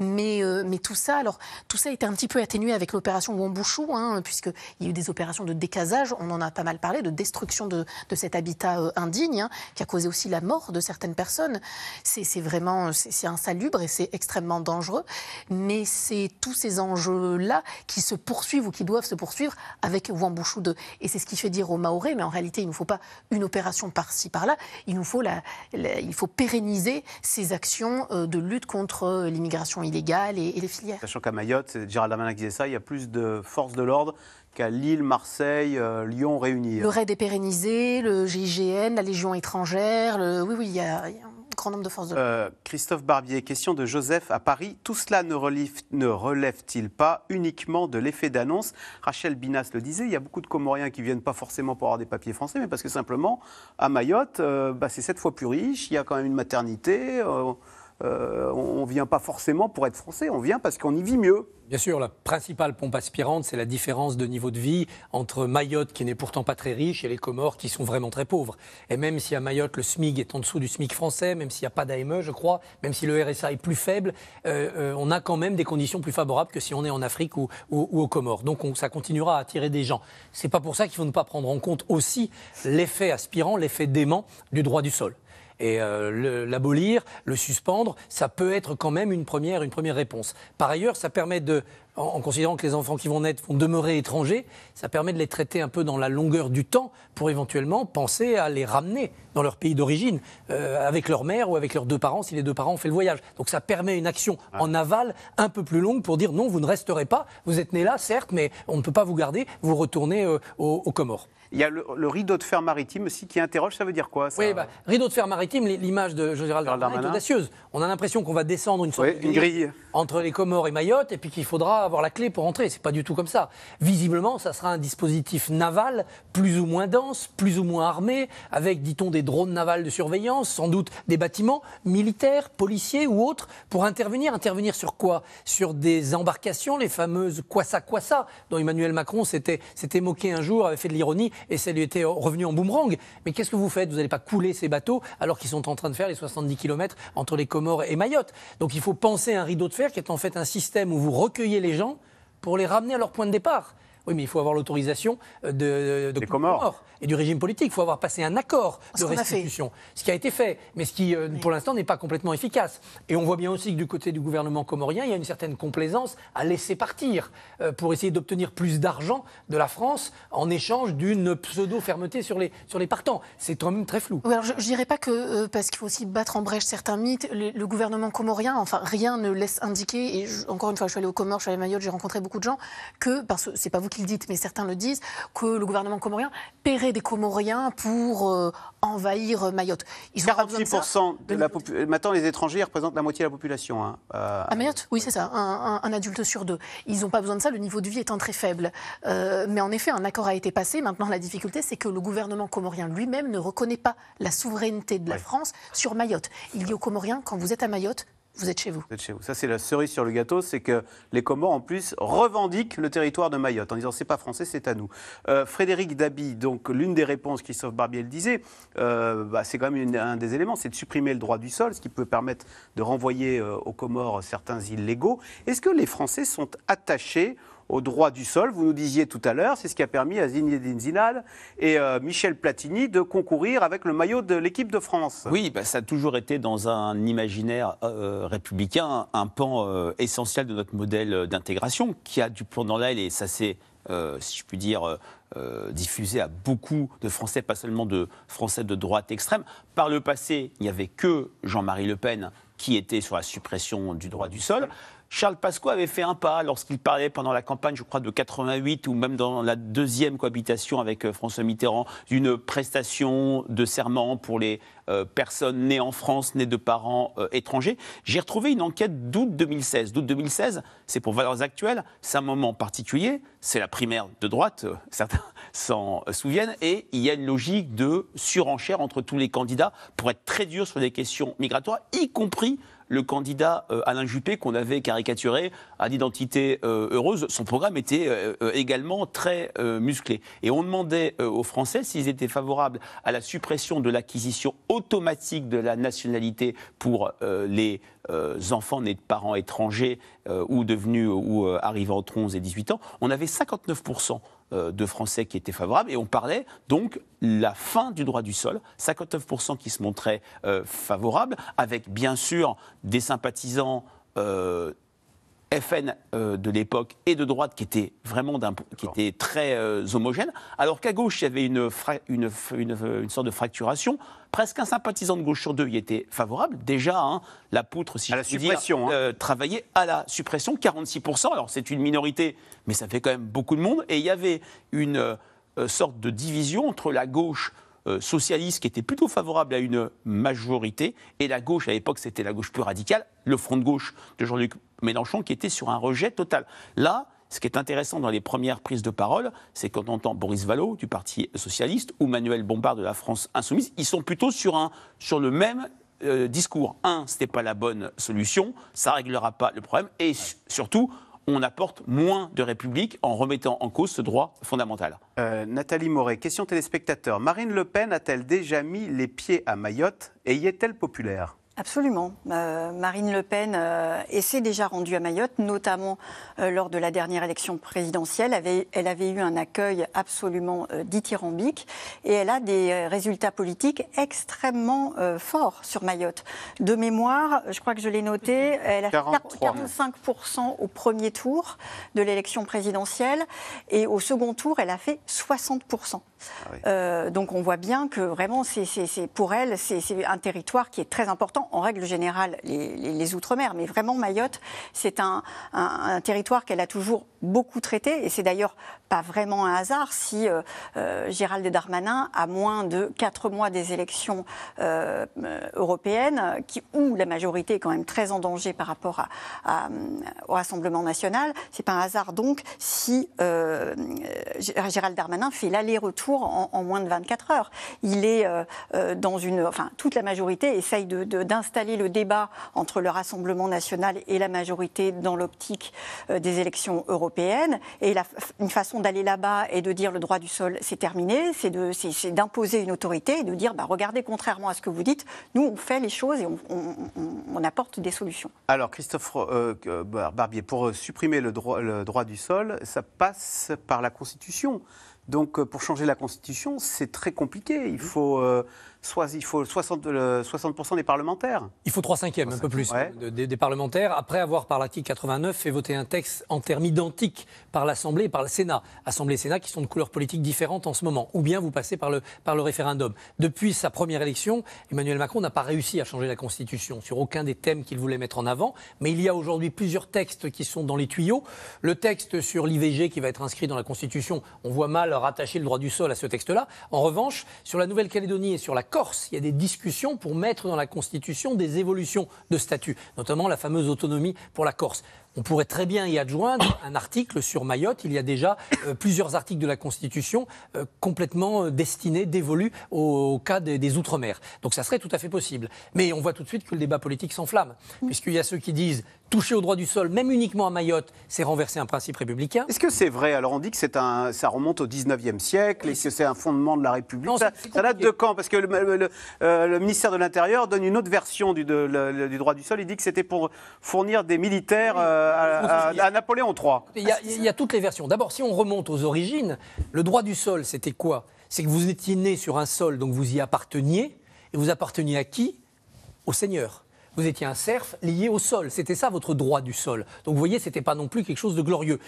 Mais, mais tout ça, alors, tout ça été un petit peu atténué avec l'opération Wambouchou, hein, puisqu'il y a eu des opérations de décasage, on en a pas mal parlé, de destruction de, cet habitat indigne, hein, qui a causé aussi la mort de certaines personnes. C'est vraiment, c'est insalubre et c'est extrêmement dangereux mais c'est tous ces enjeux-là qui se poursuivent ou qui doivent se poursuivre avec Wambouchou 2. Et c'est ce qui fait dire aux Maorés, mais en réalité, il ne faut pas une opération par-ci, par-là, il nous faut, il faut pérenniser ces actions euh, de lutte contre euh, l'immigration illégale et, les filières. Sachant qu'à Mayotte, c'est Gérald qui disait ça, il y a plus de forces de l'ordre qu'à Lille, Marseille, euh, Lyon réunies. Le RAID est pérennisé, le GIGN, la Légion étrangère, oui, oui, il Y a de euh, Christophe Barbier, question de Joseph à Paris. Tout cela ne, relève-t-il pas uniquement de l'effet d'annonce Rachel Binas le disait, il y a beaucoup de Comoriens qui viennent pas forcément pour avoir des papiers français, mais parce que simplement, à Mayotte, euh, bah, c'est sept fois plus riche, il y a quand même une maternité. Euh, euh, on ne vient pas forcément pour être français, on vient parce qu'on y vit mieux. Bien sûr, la principale pompe aspirante, c'est la différence de niveau de vie entre Mayotte, qui n'est pourtant pas très riche, et les Comores, qui sont vraiment très pauvres. Et même si à Mayotte, le SMIC est en dessous du SMIC français, même s'il n'y a pas d'AME, je crois, même si le RSA est plus faible, euh, euh, on a quand même des conditions plus favorables que si on est en Afrique ou, aux Comores. Donc ça continuera à attirer des gens. C'est pas pour ça qu'il faut ne pas prendre en compte aussi l'effet aspirant, l'effet dément du droit du sol. Et euh, l'abolir, le, suspendre, ça peut être quand même une première, une première réponse. Par ailleurs, ça permet de, en, considérant que les enfants qui vont naître vont demeurer étrangers, ça permet de les traiter un peu dans la longueur du temps pour éventuellement penser à les ramener dans leur pays d'origine, euh, avec leur mère ou avec leurs deux parents, si les deux parents ont fait le voyage. Donc ça permet une action en aval un peu plus longue pour dire non, vous ne resterez pas, vous êtes né là, certes, mais on ne peut pas vous garder, vous retournez euh, aux Comores. Il y a le, rideau de fer maritime aussi qui interroge. Ça veut dire quoi Oui, bah, rideau de fer maritime, l'image de Gérald Darmanin est audacieuse. On a l'impression qu'on va descendre une sorte de grille entre les Comores et Mayotte et puis qu'il faudra avoir la clé pour entrer. C'est pas du tout comme ça. Visiblement, ça sera un dispositif naval plus ou moins dense, plus ou moins armé, avec, dit-on, des drones navals de surveillance, sans doute des bâtiments militaires, policiers ou autres pour intervenir. Intervenir sur quoi Sur des embarcations, les fameuses quoi ça, quoi ça » dont Emmanuel Macron s'était moqué un jour, avait fait de l'ironie et ça lui était revenu en boomerang. Mais qu'est-ce que vous faites Vous n'allez pas couler ces bateaux alors qu'ils sont en train de faire les 70 km entre les Comores et Mayotte. Donc il faut penser à un rideau de fer qui est en fait un système où vous recueillez les gens pour les ramener à leur point de départ. Oui, mais il faut avoir l'autorisation euh, de, de, Comores. et du régime politique. Il faut avoir passé un accord de restitution. Ce qui a été fait, mais ce qui, euh, pour l'instant, n'est pas complètement efficace. Et on voit bien aussi que du côté du gouvernement comorien, il y a une certaine complaisance à laisser partir euh, pour essayer d'obtenir plus d'argent de la France en échange d'une pseudo-fermeté sur les, sur les partants. C'est quand même très flou. alors je ne dirais pas que, parce qu'il faut aussi battre en brèche certains mythes, le, gouvernement comorien, enfin, rien ne laisse indiquer, et encore une fois, je suis allé aux Comores, je suis allé à Mayotte, j'ai rencontré beaucoup de gens, que, parce que c'est pas vous qui le dites, mais certains le disent, que le gouvernement comorien paierait des Comoriens pour euh, envahir euh, Mayotte. Ils 46% de, de, la population. Maintenant, les étrangers représentent la moitié de la population. Hein, euh. À Mayotte, oui, c'est ça, un, adulte sur deux. Ils n'ont pas besoin de ça, le niveau de vie étant très faible. mais en effet, un accord a été passé. Maintenant, la difficulté, c'est que le gouvernement comorien lui-même ne reconnaît pas la souveraineté de la France sur Mayotte. Il dit aux Comoriens, quand vous êtes à Mayotte, vous êtes chez vous. Vous êtes chez vous. Ça, c'est la cerise sur le gâteau, c'est que les Comores, en plus, revendiquent le territoire de Mayotte en disant c'est pas français, c'est à nous. Euh, Frédéric Dabi, donc l'une des réponses Christophe Barbier le disait, euh, bah, c'est quand même un des éléments, c'est de supprimer le droit du sol, ce qui peut permettre de renvoyer euh, aux Comores certains illégaux. Est-ce que les Français sont attachés au droit du sol. Vous nous disiez tout à l'heure, c'est ce qui a permis à Zinedine Zidane et euh, Michel Platini de concourir avec le maillot de l'équipe de France. Oui, bah, ça a toujours été dans un imaginaire euh, euh, républicain un pan essentiel de notre modèle d'intégration qui a du plomb dans l'aile et ça c'est si je puis dire, diffusé à beaucoup de Français, pas seulement de Français de droite extrême. Par le passé, il n'y avait que Jean-Marie Le Pen qui était sur la suppression du droit du sol. Charles Pasqua avait fait un pas lorsqu'il parlait pendant la campagne, je crois, de 88 ou même dans la deuxième cohabitation avec euh, François Mitterrand, d'une prestation de serment pour les euh, personnes nées en France, nées de parents euh, étrangers. J'ai retrouvé une enquête d'août 2016. D'août 2016, c'est pour Valeurs Actuelles, c'est un moment particulier, c'est la primaire de droite, certains s'en souviennent, et il y a une logique de surenchère entre tous les candidats pour être très dur sur les questions migratoires, y compris le candidat euh, Alain Juppé, qu'on avait caricaturé à l'identité euh, heureuse, son programme était euh, également très musclé. Et on demandait aux Français s'ils étaient favorables à la suppression de l'acquisition automatique de la nationalité pour les enfants nés de parents étrangers ou devenus ou arrivant entre 11 et 18 ans. On avait 59% euh, de Français qui étaient favorables. Et on parlait donc la fin du droit du sol, 59% qui se montraient euh, favorables, avec bien sûr des sympathisants. Euh, FN euh, de l'époque et de droite qui était vraiment qui était très euh, homogène, alors qu'à gauche, il y avait une, une, euh, une, sorte de fracturation. Presque un sympathisant de gauche sur deux y était favorable. Déjà, hein, la poutre, si je puis dire, hein. travaillait à la suppression, 46%. Alors c'est une minorité, mais ça fait quand même beaucoup de monde. Et il y avait une sorte de division entre la gauche euh, socialiste qui était plutôt favorable à une majorité, et la gauche, à l'époque c'était la gauche plus radicale, le front de gauche de Jean-Luc Mélenchon qui était sur un rejet total. Là, ce qui est intéressant dans les premières prises de parole, c'est quand on entend Boris Vallaud du Parti socialiste ou Manuel Bombard de la France insoumise, ils sont plutôt sur, un, sur le même euh, discours. Un, ce n'est pas la bonne solution, ça ne réglera pas le problème, et surtout, on apporte moins de République en remettant en cause ce droit fondamental. Euh, Nathalie Moret, question téléspectateur. Marine Le Pen a-t-elle déjà mis les pieds à Mayotte et y est-elle populaire Absolument. Euh, Marine Le Pen s'est euh, déjà rendue à Mayotte, notamment euh, lors de la dernière élection présidentielle. elle avait eu un accueil absolument dithyrambique et elle a des résultats politiques extrêmement forts sur Mayotte. De mémoire, je crois que je l'ai noté, elle a fait 45% au premier tour de l'élection présidentielle et au second tour, elle a fait 60%. Ah euh, donc on voit bien que vraiment, c'est, pour elle, c'est un territoire qui est très important, en règle générale, les, Outre-mer. Mais vraiment, Mayotte, c'est un territoire qu'elle a toujours beaucoup traité, et c'est d'ailleurs pas vraiment un hasard si euh, euh, Gérald Darmanin, a moins de quatre mois des élections euh, européennes, qui, où la majorité est quand même très en danger par rapport à, au Rassemblement national, c'est pas un hasard donc si Gérald Darmanin fait l'aller-retour en, moins de 24 heures. Il est dans une. Enfin, toute la majorité essaye d'installer de, le débat entre le Rassemblement national et la majorité dans l'optique des élections européennes européenne. Et une façon d'aller là-bas et de dire le droit du sol, c'est terminé, c'est d'imposer une autorité et de dire, bah, regardez, contrairement à ce que vous dites, nous, on fait les choses et on, apporte des solutions. Alors, Christophe euh, euh, Barbier, pour euh, supprimer le droit, du sol, ça passe par la Constitution. Donc, pour changer la Constitution, c'est très compliqué. Il mmh. faut soit il faut 60, des parlementaires. Il faut 3 cinquièmes, un peu plus, des, parlementaires, après avoir, par l'article 89, fait voter un texte en termes identiques par l'Assemblée et par le Sénat. Assemblée et Sénat qui sont de couleurs politiques différentes en ce moment. Ou bien vous passez par le, par le référendum. Depuis sa première élection, Emmanuel Macron n'a pas réussi à changer la Constitution sur aucun des thèmes qu'il voulait mettre en avant. Mais il y a aujourd'hui plusieurs textes qui sont dans les tuyaux. Le texte sur l'IVG qui va être inscrit dans la Constitution, on voit mal rattacher le droit du sol à ce texte-là. En revanche, sur la Nouvelle-Calédonie et sur la Corse, il y a des discussions pour mettre dans la Constitution des évolutions de statut, notamment la fameuse autonomie pour la Corse. On pourrait très bien y adjoindre un article sur Mayotte. Il y a déjà euh, plusieurs articles de la Constitution euh, complètement euh, destinés, dévolus au, cas des, Outre-mer. Donc ça serait tout à fait possible. Mais on voit tout de suite que le débat politique s'enflamme, mm. puisqu'il y a ceux qui disent toucher au droit du sol, même uniquement à Mayotte, c'est renverser un principe républicain. Est-ce que c'est vrai Alors on dit que ça remonte au 19e siècle et que c'est un fondement de la République. ça, date de quand Parce que le, ministère de l'Intérieur donne une autre version du, droit du sol. Il dit que c'était pour fournir des militaires. Euh, à, Napoléon III. Il y, a, toutes les versions. D'abord, si on remonte aux origines, le droit du sol, c'était quoi C'est que vous étiez né sur un sol, donc vous y apparteniez. Et vous apparteniez à qui Au Seigneur. Vous étiez un serf lié au sol. C'était ça votre droit du sol. Donc vous voyez, ce n'était pas non plus quelque chose de glorieux.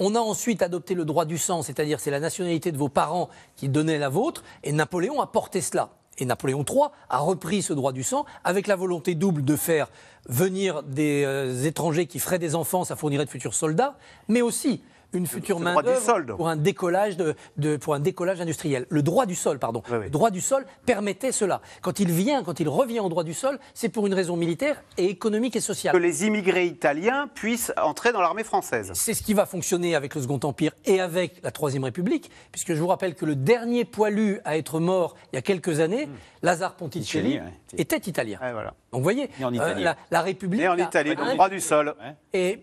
On a ensuite adopté le droit du sang, c'est-à-dire c'est la nationalité de vos parents qui donnait la vôtre, et Napoléon a porté cela et Napoléon III a repris ce droit du sang avec la volonté double de faire venir des euh, étrangers qui feraient des enfants, ça fournirait de futurs soldats, mais aussi une future main d'œuvre pour un décollage de, pour un décollage industriel. Le droit du sol, pardon. Le droit du sol permettait cela. Quand il vient, quand il revient en droit du sol, c'est pour une raison militaire et économique et sociale. Que les immigrés italiens puissent entrer dans l'armée française. C'est ce qui va fonctionner avec le Second Empire et avec la Troisième République, puisque je vous rappelle que le dernier poilu à être mort il y a quelques années, hmm. Lazare Ponticelli, était italien. voilà. Donc vous voyez, euh, la, la, République. Et en Italie, donc droit du sol. Et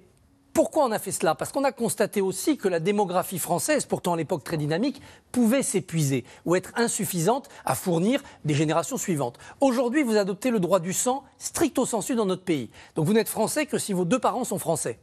pourquoi on a fait cela Parce qu'on a constaté aussi que la démographie française, pourtant à l'époque très dynamique, pouvait s'épuiser ou être insuffisante à fournir des générations suivantes. Aujourd'hui, vous adoptez le droit du sang stricto sensu dans notre pays. Donc vous n'êtes français que si vos deux parents sont français.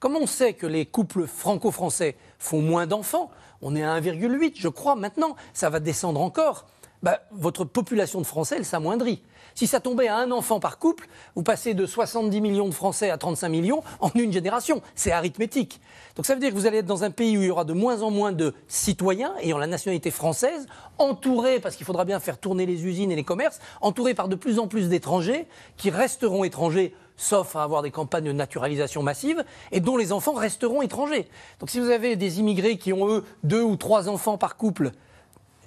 Comment on sait que les couples franco-français font moins d'enfants On est à 1,8, je crois, maintenant. Ça va descendre encore. Bah, votre population de Français, elle s'amoindrit. Si ça tombait à un enfant par couple, vous passez de 70 millions de Français à 35 millions en une génération. C'est arithmétique. Donc ça veut dire que vous allez être dans un pays où il y aura de moins en moins de citoyens ayant la nationalité française, entourés, parce qu'il faudra bien faire tourner les usines et les commerces, entourés par de plus en plus d'étrangers qui resteront étrangers sauf à avoir des campagnes de naturalisation massive, et dont les enfants resteront étrangers. Donc si vous avez des immigrés qui ont, eux, deux ou trois enfants par couple,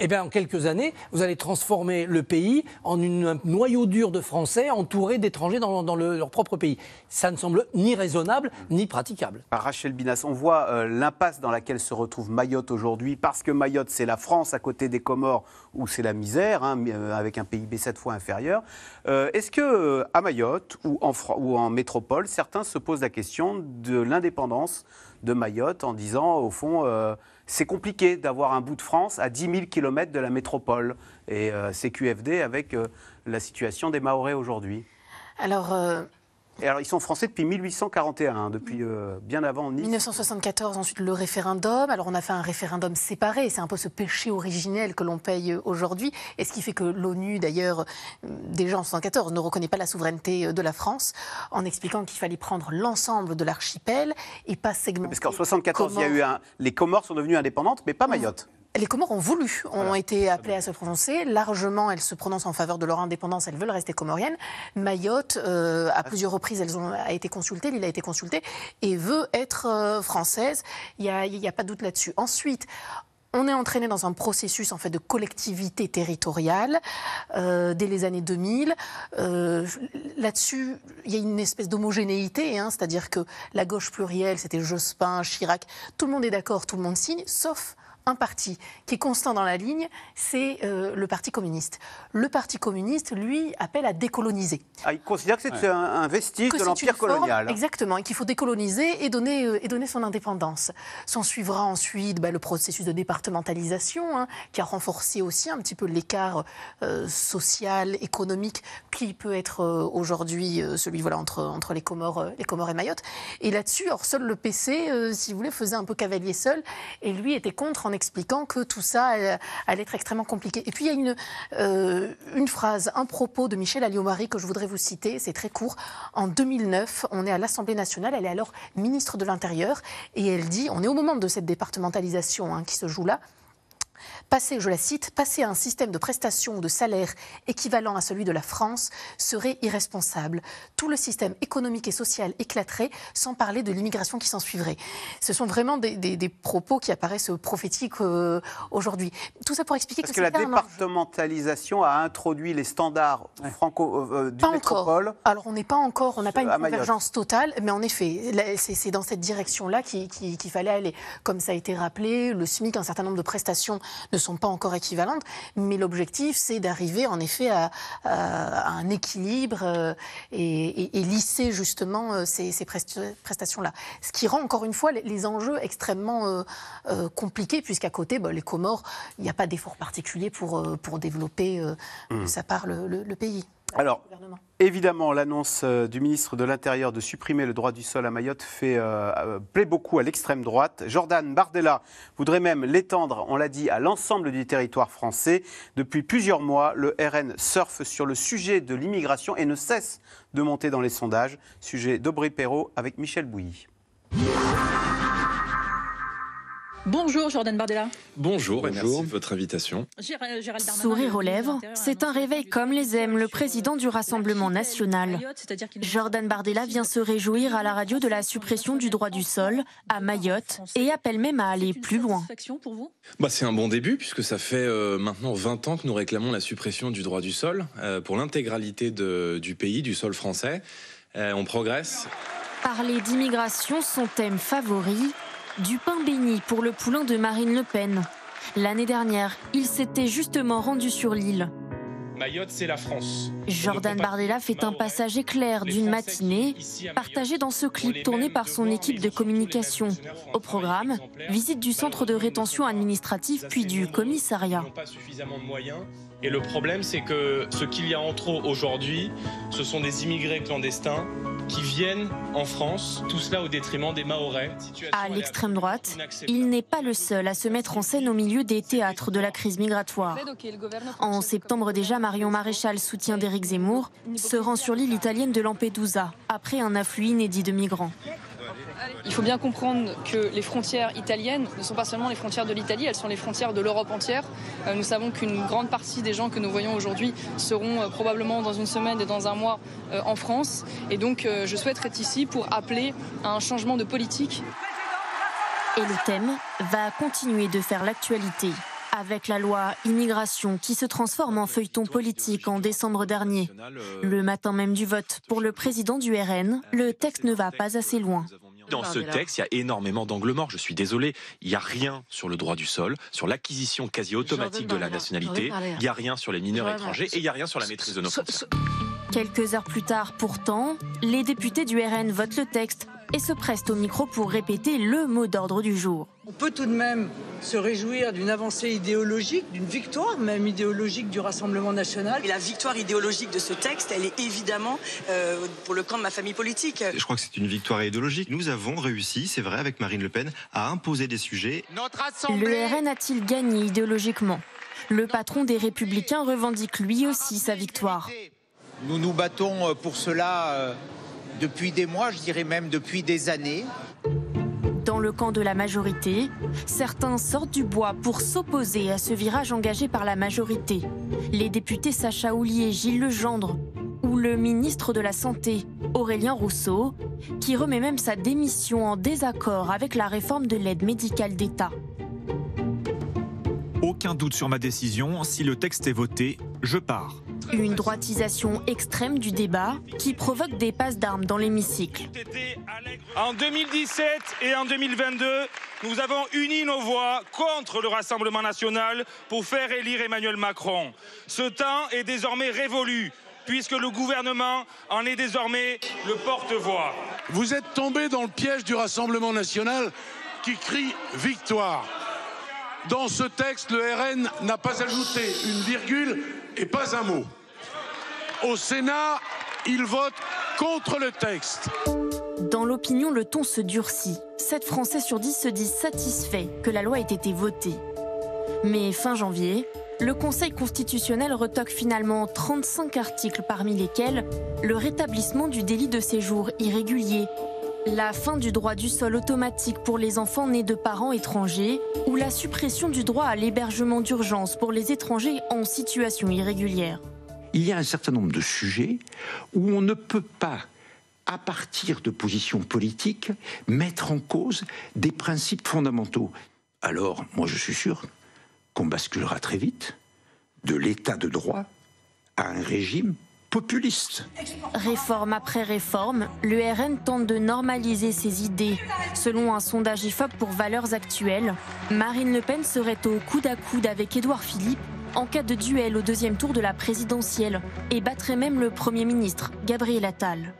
eh bien, en quelques années, vous allez transformer le pays en une, un noyau dur de Français entourés d'étrangers dans, leur propre pays. Ça ne semble ni raisonnable ni praticable. Ah, Rachel Binas, on voit euh, l'impasse dans laquelle se retrouve Mayotte aujourd'hui, parce que Mayotte, c'est la France à côté des Comores, où c'est la misère, hein, euh, avec un PIB sept fois inférieur. Euh, est-ce que à Mayotte ou en, ou en métropole, certains se posent la question de l'indépendance de Mayotte en disant, au fond, c'est compliqué d'avoir un bout de France à 10 000 km de la métropole. Et euh, c'est QFD avec euh, la situation des Maorés aujourd'hui. Alors. Euh, alors, ils sont français depuis 1841, hein, depuis mm. euh, bien avant Nice. 1974, ensuite le référendum. Alors, on a fait un référendum séparé. C'est un peu ce péché originel que l'on paye aujourd'hui. Et ce qui fait que l'ONU, d'ailleurs, euh, déjà en 1974, ne reconnaît pas la souveraineté euh, de la France en expliquant qu'il fallait prendre l'ensemble de l'archipel et pas segmenter. Parce qu'en 1974, il eu les Comores sont devenues indépendantes, mais pas mm. Mayotte. Les Comores ont voulu, ont été appelées à se prononcer. Largement, elles se prononcent en faveur de leur indépendance. Elles veulent rester comoriennes. Mayotte, euh, à plusieurs reprises, elles a été consultée, L'île a été consulté et veut être euh, française. Il n'y a, y a pas de doute là-dessus. Ensuite, on est entraîné dans un processus en fait de collectivité territoriale euh, dès les années 2000. Là-dessus, il y a une espèce d'homogénéité, hein. c'est-à-dire que la gauche plurielle, c'était Jospin, Chirac, tout le monde est d'accord, tout le monde signe, sauf un parti qui est constant dans la ligne, c'est euh, le Parti communiste. Le Parti communiste, lui, appelle à décoloniser. Ah, il considère que c'est un, vestige de l'empire colonial. Hein. exactement, et qu'il faut décoloniser et donner, euh, et donner son indépendance. S'en suivra ensuite bah, le processus de départementalisation, hein, qui a renforcé aussi un petit peu l'écart euh, social, économique, qui peut être aujourd'hui celui voilà, entre, entre les, Comores, les Comores et Mayotte. Et là-dessus, seul le PC, si vous voulez, faisait un peu cavalier seul, et lui était contre en en expliquant que tout ça euh, allait être extrêmement compliqué. Et puis il y a euh, une, phrase, un propos de Michel Aliomari que je voudrais vous citer, c'est très court. En 2009, on est à l'Assemblée nationale, elle est alors ministre de l'Intérieur, et elle dit, on est au moment de cette départementalisation hein, qui se joue là, passer, je la cite, passer à un système de prestations ou de salaire équivalent à celui de la France serait irresponsable. Tout le système économique et social éclaterait, sans parler de l'immigration qui s'en suivrait. Ce sont vraiment des, propos qui apparaissent prophétiques euh, aujourd'hui. Tout ça pour expliquer Parce que, la départementalisation a introduit les standards franco euh, euh pas Encore. Alors on n'est pas encore, on n'a pas une convergence totale, mais en effet, c'est dans cette direction-là qu'il fallait aller. Comme ça a été rappelé, le SMIC, un certain nombre de prestations ne sont pas encore équivalentes, mais l'objectif, c'est d'arriver en effet à, un équilibre euh, et, lisser justement euh, ces, prestations-là. Ce qui rend encore une fois les, enjeux extrêmement euh, compliqués, puisqu'à côté, bah, les Comores, il n'y a pas d'effort particulier pour, développer, de sa mmh. part, le pays. Alors, évidemment, l'annonce euh, du ministre de l'Intérieur de supprimer le droit du sol à Mayotte fait, euh, euh, plaît beaucoup à l'extrême droite. Jordan Bardella voudrait même l'étendre, on l'a dit, à l'ensemble du territoire français. Depuis plusieurs mois, le RN surfe sur le sujet de l'immigration et ne cesse de monter dans les sondages. Sujet d'Aubry Perrault avec Michel Bouilly. Bonjour Jordan Bardella. Bonjour, et merci de votre invitation. Sourire aux lèvres, c'est un réveil comme les aime le président du Rassemblement national. Jordan Bardella vient se réjouir à la radio de la suppression du droit du sol à Mayotte et appelle même à aller plus loin. Bah, c'est un bon début puisque ça fait euh, maintenant 20 ans que nous réclamons la suppression du droit du sol euh, pour l'intégralité du pays, du sol français. Euh, on progresse. Parler d'immigration, son thème favori, du pain béni pour le poulain de Marine Le Pen. L'année dernière, il s'était justement rendu sur l'île c'est la France. Jordan Bardella fait un passage éclair d'une matinée, partagée dans ce clip tourné par son équipe de communication. Au programme, visite du centre de rétention administrative puis du commissariat. suffisamment de Et le problème, c'est que ce qu'il y a en trop aujourd'hui, ce sont des immigrés clandestins qui viennent en France, tout cela au détriment des Mahorais. À l'extrême droite, il n'est pas le seul à se mettre en scène au milieu des théâtres de la crise migratoire. En septembre déjà, Marion Maréchal, soutien d'Éric Zemmour, se rend sur l'île italienne de Lampedusa, après un afflux inédit de migrants. Il faut bien comprendre que les frontières italiennes ne sont pas seulement les frontières de l'Italie, elles sont les frontières de l'Europe entière. Euh, nous savons qu'une grande partie des gens que nous voyons aujourd'hui seront euh, probablement dans une semaine et dans un mois euh, en France. Et donc je souhaite être ici pour appeler à un changement de politique. Et le thème va continuer de faire l'actualité. Avec la loi immigration qui se transforme en feuilleton politique en décembre dernier, le matin même du vote pour le président du RN, le texte ne va pas assez loin dans ce texte, il y a énormément d'angles morts. Je suis désolé, il n'y a rien sur le droit du sol, sur l'acquisition quasi automatique de la nationalité, il n'y a rien sur les mineurs étrangers et il n'y a rien sur la maîtrise de nos frontières. Quelques heures plus tard, pourtant, les députés du RN votent le texte et se pressent au micro pour répéter le mot d'ordre du jour. On peut tout de même se réjouir d'une avancée idéologique, d'une victoire même idéologique du Rassemblement national. Et la victoire idéologique de ce texte, elle est évidemment euh, pour le camp de ma famille politique. Je crois que c'est une victoire idéologique. Nous avons réussi, c'est vrai, avec Marine Le Pen, à imposer des sujets. Notre assemblée... Le RN a-t-il gagné idéologiquement Le patron des Républicains revendique lui aussi sa victoire. Nous nous battons pour cela euh, depuis des mois, je dirais même depuis des années. Dans le camp de la majorité, certains sortent du bois pour s'opposer à ce virage engagé par la majorité. Les députés Sacha et Gilles Legendre ou le ministre de la Santé, Aurélien Rousseau, qui remet même sa démission en désaccord avec la réforme de l'aide médicale d'État. Aucun doute sur ma décision, si le texte est voté, je pars. Une droitisation extrême du débat qui provoque des passes d'armes dans l'hémicycle. En 2017 et en 2022, nous avons uni nos voix contre le Rassemblement national pour faire élire Emmanuel Macron. Ce temps est désormais révolu puisque le gouvernement en est désormais le porte-voix. Vous êtes tombé dans le piège du Rassemblement national qui crie victoire. Dans ce texte, le RN n'a pas ajouté une virgule et pas un mot. Au Sénat, il vote contre le texte. Dans l'opinion, le ton se durcit. 7 Français sur 10 se disent satisfaits que la loi ait été votée. Mais fin janvier, le Conseil constitutionnel retoque finalement 35 articles parmi lesquels le rétablissement du délit de séjour irrégulier, la fin du droit du sol automatique pour les enfants nés de parents étrangers ou la suppression du droit à l'hébergement d'urgence pour les étrangers en situation irrégulière. Il y a un certain nombre de sujets où on ne peut pas à partir de positions politiques, mettre en cause des principes fondamentaux. Alors, moi je suis sûr qu'on basculera très vite de l'état de droit à un régime Réforme après réforme, l'ERN tente de normaliser ses idées. Selon un sondage IFOP pour Valeurs Actuelles, Marine Le Pen serait au coude à coude avec Édouard Philippe en cas de duel au deuxième tour de la présidentielle et battrait même le Premier ministre, Gabriel Attal.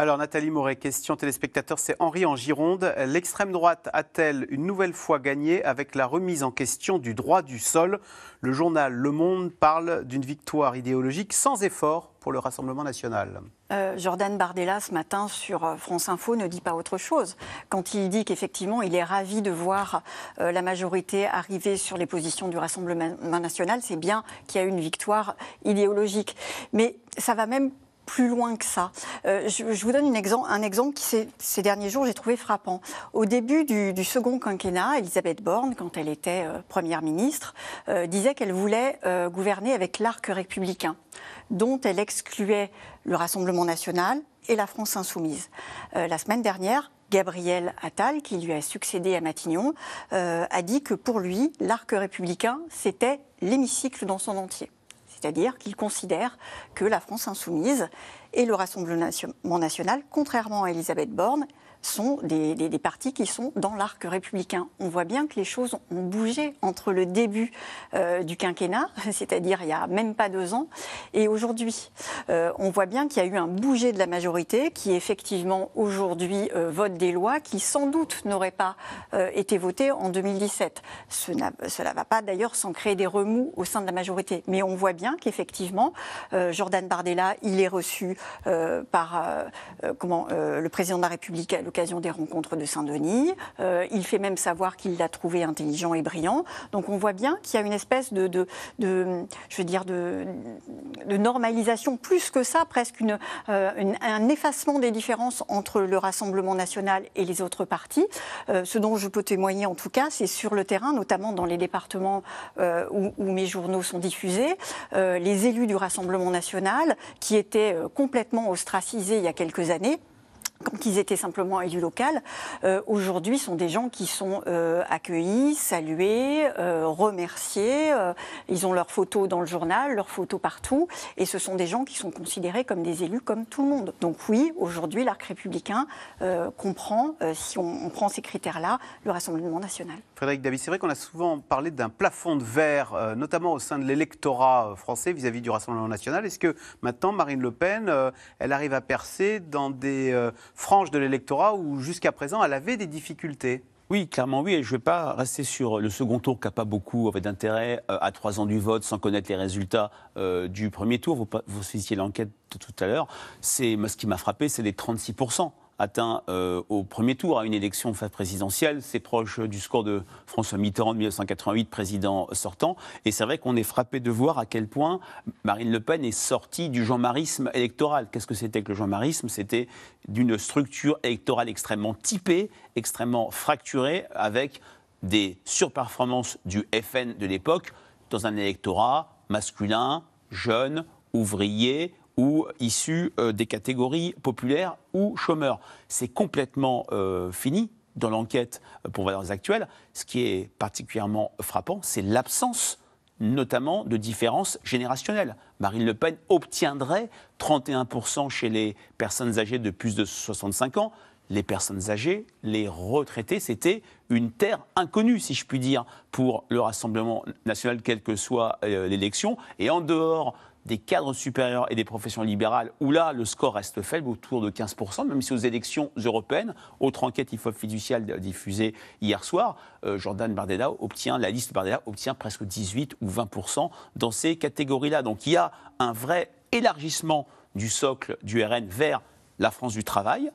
Alors Nathalie Moret, question téléspectateur, c'est Henri en Gironde. L'extrême droite a-t-elle une nouvelle fois gagné avec la remise en question du droit du sol Le journal Le Monde parle d'une victoire idéologique sans effort pour le Rassemblement national. Euh, Jordan Bardella, ce matin, sur euh, France Info, ne dit pas autre chose. Quand il dit qu'effectivement, il est ravi de voir euh, la majorité arriver sur les positions du Rassemblement national, c'est bien qu'il y a une victoire idéologique. Mais ça va même plus loin que ça. Euh, je, vous donne un exemple qui, ces, derniers jours, j'ai trouvé frappant. Au début du, second quinquennat, Elisabeth Borne, quand elle était euh, Première ministre, euh, disait qu'elle voulait gouverner avec l'arc républicain, dont elle excluait le Rassemblement national et la France insoumise. la semaine dernière, Gabriel Attal, qui lui a succédé à Matignon, a dit que pour lui, l'arc républicain, c'était l'hémicycle dans son entier c'est-à-dire qu'il considère que la France insoumise et le Rassemblement national, contrairement à Elisabeth Borne, sont des, des, partis qui sont dans l'arc républicain. On voit bien que les choses ont bougé entre le début euh, du quinquennat, c'est-à-dire il n'y a même pas deux ans, et aujourd'hui. Euh, on voit bien qu'il y a eu un bouger de la majorité qui effectivement aujourd'hui euh, vote des lois qui sans doute n'auraient pas été votées en 2017. cela ne va pas d'ailleurs sans créer des remous au sein de la majorité. Mais on voit bien qu'effectivement, Jordan Bardella, il est reçu par comment, le président de la République l'occasion des rencontres de Saint-Denis. Euh, il fait même savoir qu'il l'a trouvé intelligent et brillant. Donc on voit bien qu'il y a une espèce de, je veux dire, de, normalisation plus que ça, presque euh, un effacement des différences entre le Rassemblement national et les autres partis. Euh, ce dont je peux témoigner en tout cas, c'est sur le terrain, notamment dans les départements où, mes journaux sont diffusés, les élus du Rassemblement national qui étaient complètement ostracisés il y a quelques années quand ils étaient simplement élus locaux, euh, aujourd'hui sont des gens qui sont euh, accueillis, salués, euh, remerciés. ils ont leurs photos dans le journal, leurs photos partout. Et ce sont des gens qui sont considérés comme des élus comme tout le monde. Donc oui, aujourd'hui, l'arc républicain comprend, si on prend ces critères-là, le Rassemblement national. Frédéric David, c'est vrai qu'on a souvent parlé d'un plafond de verre, euh, notamment au sein de l'électorat euh, français vis-à-vis du Rassemblement national. Est-ce que maintenant, Marine Le Pen, euh, elle arrive à percer dans des franges de l'électorat où jusqu'à présent, elle avait des difficultés oui, clairement oui. Et je ne vais pas rester sur le second tour qui n'a pas beaucoup d'intérêt à trois ans du vote sans connaître les résultats du premier tour. Vous, vous faisiez l'enquête tout à l'heure. C'est ce qui m'a frappé, c'est les 36 atteint euh, au premier tour à une élection présidentielle. C'est proche euh, du score de François Mitterrand de 1988, président sortant. Et c'est vrai qu'on est frappé de voir à quel point Marine Le Pen est sortie du Jean-Marisme électoral. Qu'est-ce que c'était que le Jean-Marisme C'était d'une structure électorale extrêmement typée, extrêmement fracturée, avec des surperformances du FN de l'époque dans un électorat masculin, jeune, ouvrier, ou issus euh, des catégories populaires ou chômeurs. C'est complètement euh, fini dans l'enquête pour Valeurs Actuelles. Ce qui est particulièrement frappant, c'est l'absence notamment de différences générationnelles. Marine Le Pen obtiendrait 31% chez les personnes âgées de plus de 65 ans. Les personnes âgées, les retraités, c'était une terre inconnue, si je puis dire, pour le Rassemblement national, quelle que soit euh, l'élection. Et en dehors des cadres supérieurs et des professions libérales, où là, le score reste faible, autour de 15%, même si aux élections européennes, autre enquête IFOP fiduciale diffusée hier soir, euh, Jordan Bardella obtient, la liste Bardella obtient presque 18 ou 20% dans ces catégories-là. Donc il y a un vrai élargissement du socle du RN vers la France du travail.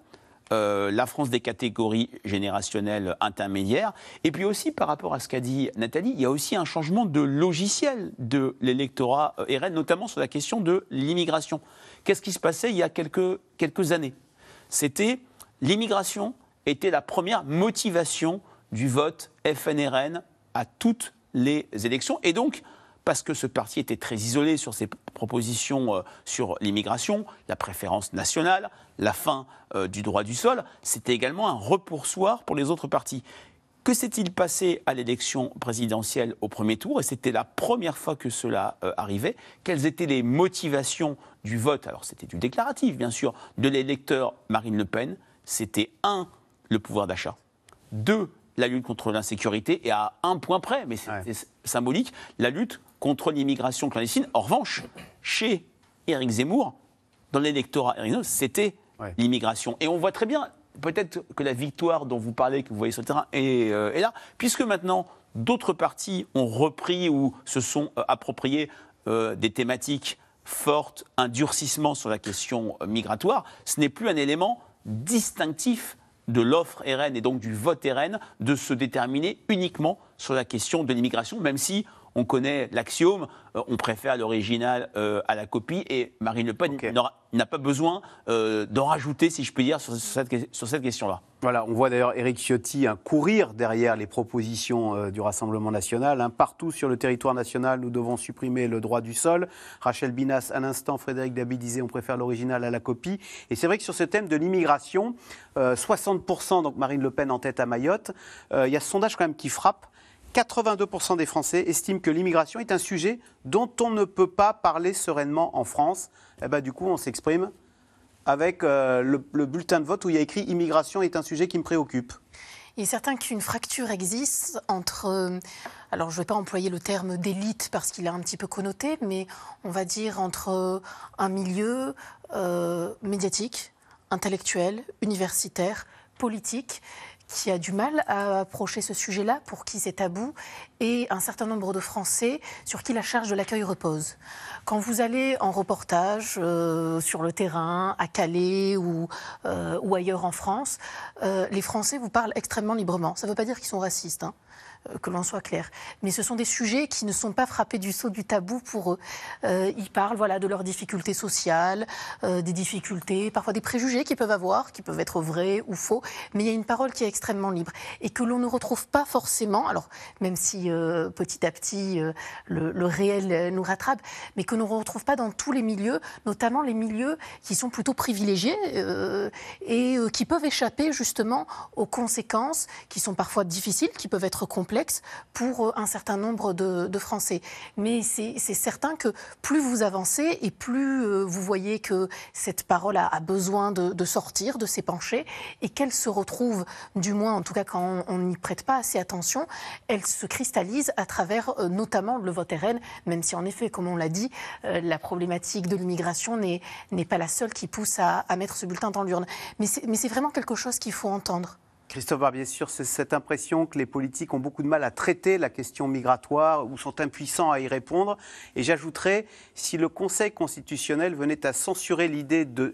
Euh, la France des catégories générationnelles intermédiaires. Et puis aussi, par rapport à ce qu'a dit Nathalie, il y a aussi un changement de logiciel de l'électorat euh, RN, notamment sur la question de l'immigration. Qu'est-ce qui se passait il y a quelques, quelques années C'était l'immigration était la première motivation du vote FNRN à toutes les élections. Et donc, parce que ce parti était très isolé sur ses propositions euh, sur l'immigration, la préférence nationale, la fin euh, du droit du sol. C'était également un repoursoir pour les autres partis. Que s'est-il passé à l'élection présidentielle au premier tour Et c'était la première fois que cela euh, arrivait. Quelles étaient les motivations du vote Alors c'était du déclaratif, bien sûr, de l'électeur Marine Le Pen. C'était un, le pouvoir d'achat. Deux, la lutte contre l'insécurité. Et à un point près, mais c'est symbolique, la lutte contre l'immigration clandestine. En revanche, chez Éric Zemmour, dans l'électorat, c'était l'immigration. Et on voit très bien, peut-être que la victoire dont vous parlez, que vous voyez sur le terrain, est, euh, là, puisque maintenant d'autres partis ont repris ou se sont euh, appropriés euh, des thématiques fortes, un durcissement sur la question migratoire. Ce n'est plus un élément distinctif de l'offre RN et donc du vote RN de se déterminer uniquement sur la question de l'immigration, même si on connaît l'axiome, euh, on préfère l'original euh, à la copie, et Marine Le Pen n'a pas besoin euh, d'en rajouter, si je peux dire, sur, cette, question-là. Voilà, on voit d'ailleurs Éric Ciotti hein, courir derrière les propositions du Rassemblement national. Hein. Partout sur le territoire national, nous devons supprimer le droit du sol. Rachel Binas, à l'instant, Frédéric Dabi disait on préfère l'original à la copie. Et c'est vrai que sur ce thème de l'immigration, 60%, donc Marine Le Pen en tête à Mayotte, il y a ce sondage quand même qui frappe. 82% des Français estiment que l'immigration est un sujet dont on ne peut pas parler sereinement en France. Et eh bah, ben, du coup, on s'exprime avec euh, le, bulletin de vote où il y a écrit Immigration est un sujet qui me préoccupe. Il est certain qu'une fracture existe entre, euh, alors je ne vais pas employer le terme d'élite parce qu'il est un petit peu connoté, mais on va dire entre euh, un milieu médiatique, intellectuel, universitaire, politique qui a du mal à approcher ce sujet-là, pour qui c'est tabou, et un certain nombre de Français sur qui la charge de l'accueil repose. Quand vous allez en reportage euh, sur le terrain, à Calais ou, euh, ailleurs en France, euh, les Français vous parlent extrêmement librement. Ça ne veut pas dire qu'ils sont racistes. Hein. Euh, que l'on soit clair. Mais ce sont des sujets qui ne sont pas frappés du sceau du tabou pour eux. Euh, ils parlent voilà, de leurs difficultés sociales, euh, des difficultés, parfois des préjugés qu'ils peuvent avoir, qui peuvent être vrais ou faux, mais il y a une parole qui est extrêmement libre et que l'on ne retrouve pas forcément, alors même si petit à petit le, le, réel nous rattrape, mais que l'on ne retrouve pas dans tous les milieux, notamment les milieux qui sont plutôt privilégiés et qui peuvent échapper justement aux conséquences qui sont parfois difficiles, qui peuvent être complexes complexe pour euh, un certain nombre de, Français. Mais c'est certain que plus vous avancez et plus euh, vous voyez que cette parole a, besoin de, sortir, de s'épancher, et qu'elle se retrouve, du moins en tout cas quand on n'y prête pas assez attention, elle se cristallise à travers euh, notamment le vote RN, même si en effet, comme on l'a dit, la problématique de l'immigration n'est pas la seule qui pousse à, à mettre ce bulletin dans l'urne. Mais c'est vraiment quelque chose qu'il faut entendre. Christophe sûr, c'est cette impression que les politiques ont beaucoup de mal à traiter la question migratoire ou sont impuissants à y répondre. Et j'ajouterais, si le Conseil constitutionnel venait à censurer l'idée de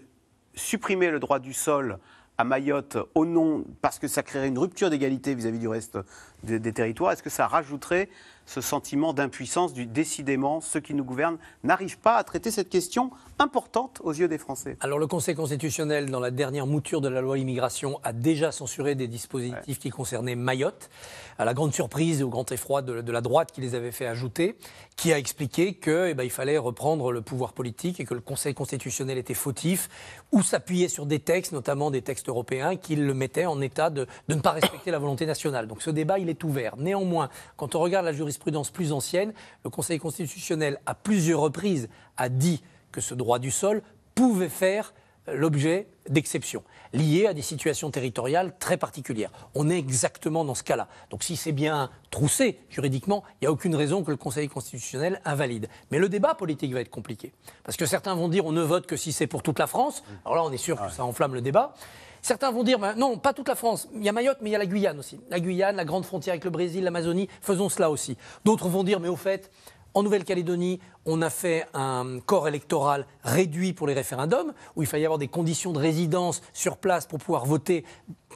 supprimer le droit du sol à Mayotte au nom, parce que ça créerait une rupture d'égalité vis-à-vis du reste des territoires, est-ce que ça rajouterait ce sentiment d'impuissance du décidément, ceux qui nous gouvernent n'arrivent pas à traiter cette question importante aux yeux des Français. Alors le Conseil constitutionnel, dans la dernière mouture de la loi immigration, a déjà censuré des dispositifs qui concernaient Mayotte, à la grande surprise et au grand effroi de, la droite qui les avait fait ajouter, qui a expliqué qu'il eh ben, fallait reprendre le pouvoir politique et que le Conseil constitutionnel était fautif ou s'appuyait sur des textes, notamment des textes européens, qui le mettaient en état de, de ne pas respecter la volonté nationale. Donc ce débat, il est ouvert. Néanmoins, quand on regarde la jurisprudence, prudence plus ancienne, le Conseil constitutionnel, à plusieurs reprises, a dit que ce droit du sol pouvait faire euh, l'objet d'exceptions liées à des situations territoriales très particulières. On est exactement dans ce cas-là. Donc si c'est bien troussé juridiquement, il n'y a aucune raison que le Conseil constitutionnel invalide. Mais le débat politique va être compliqué. Parce que certains vont dire on ne vote que si c'est pour toute la France. Alors là, on est sûr que ah ça enflamme le débat. Certains vont dire, non, pas toute la France. Il y a Mayotte, mais il y a la Guyane aussi. La Guyane, la grande frontière avec le Brésil, l'Amazonie, faisons cela aussi. D'autres vont dire, mais au fait, en Nouvelle-Calédonie, on a fait un corps électoral réduit pour les référendums, où il fallait avoir des conditions de résidence sur place pour pouvoir voter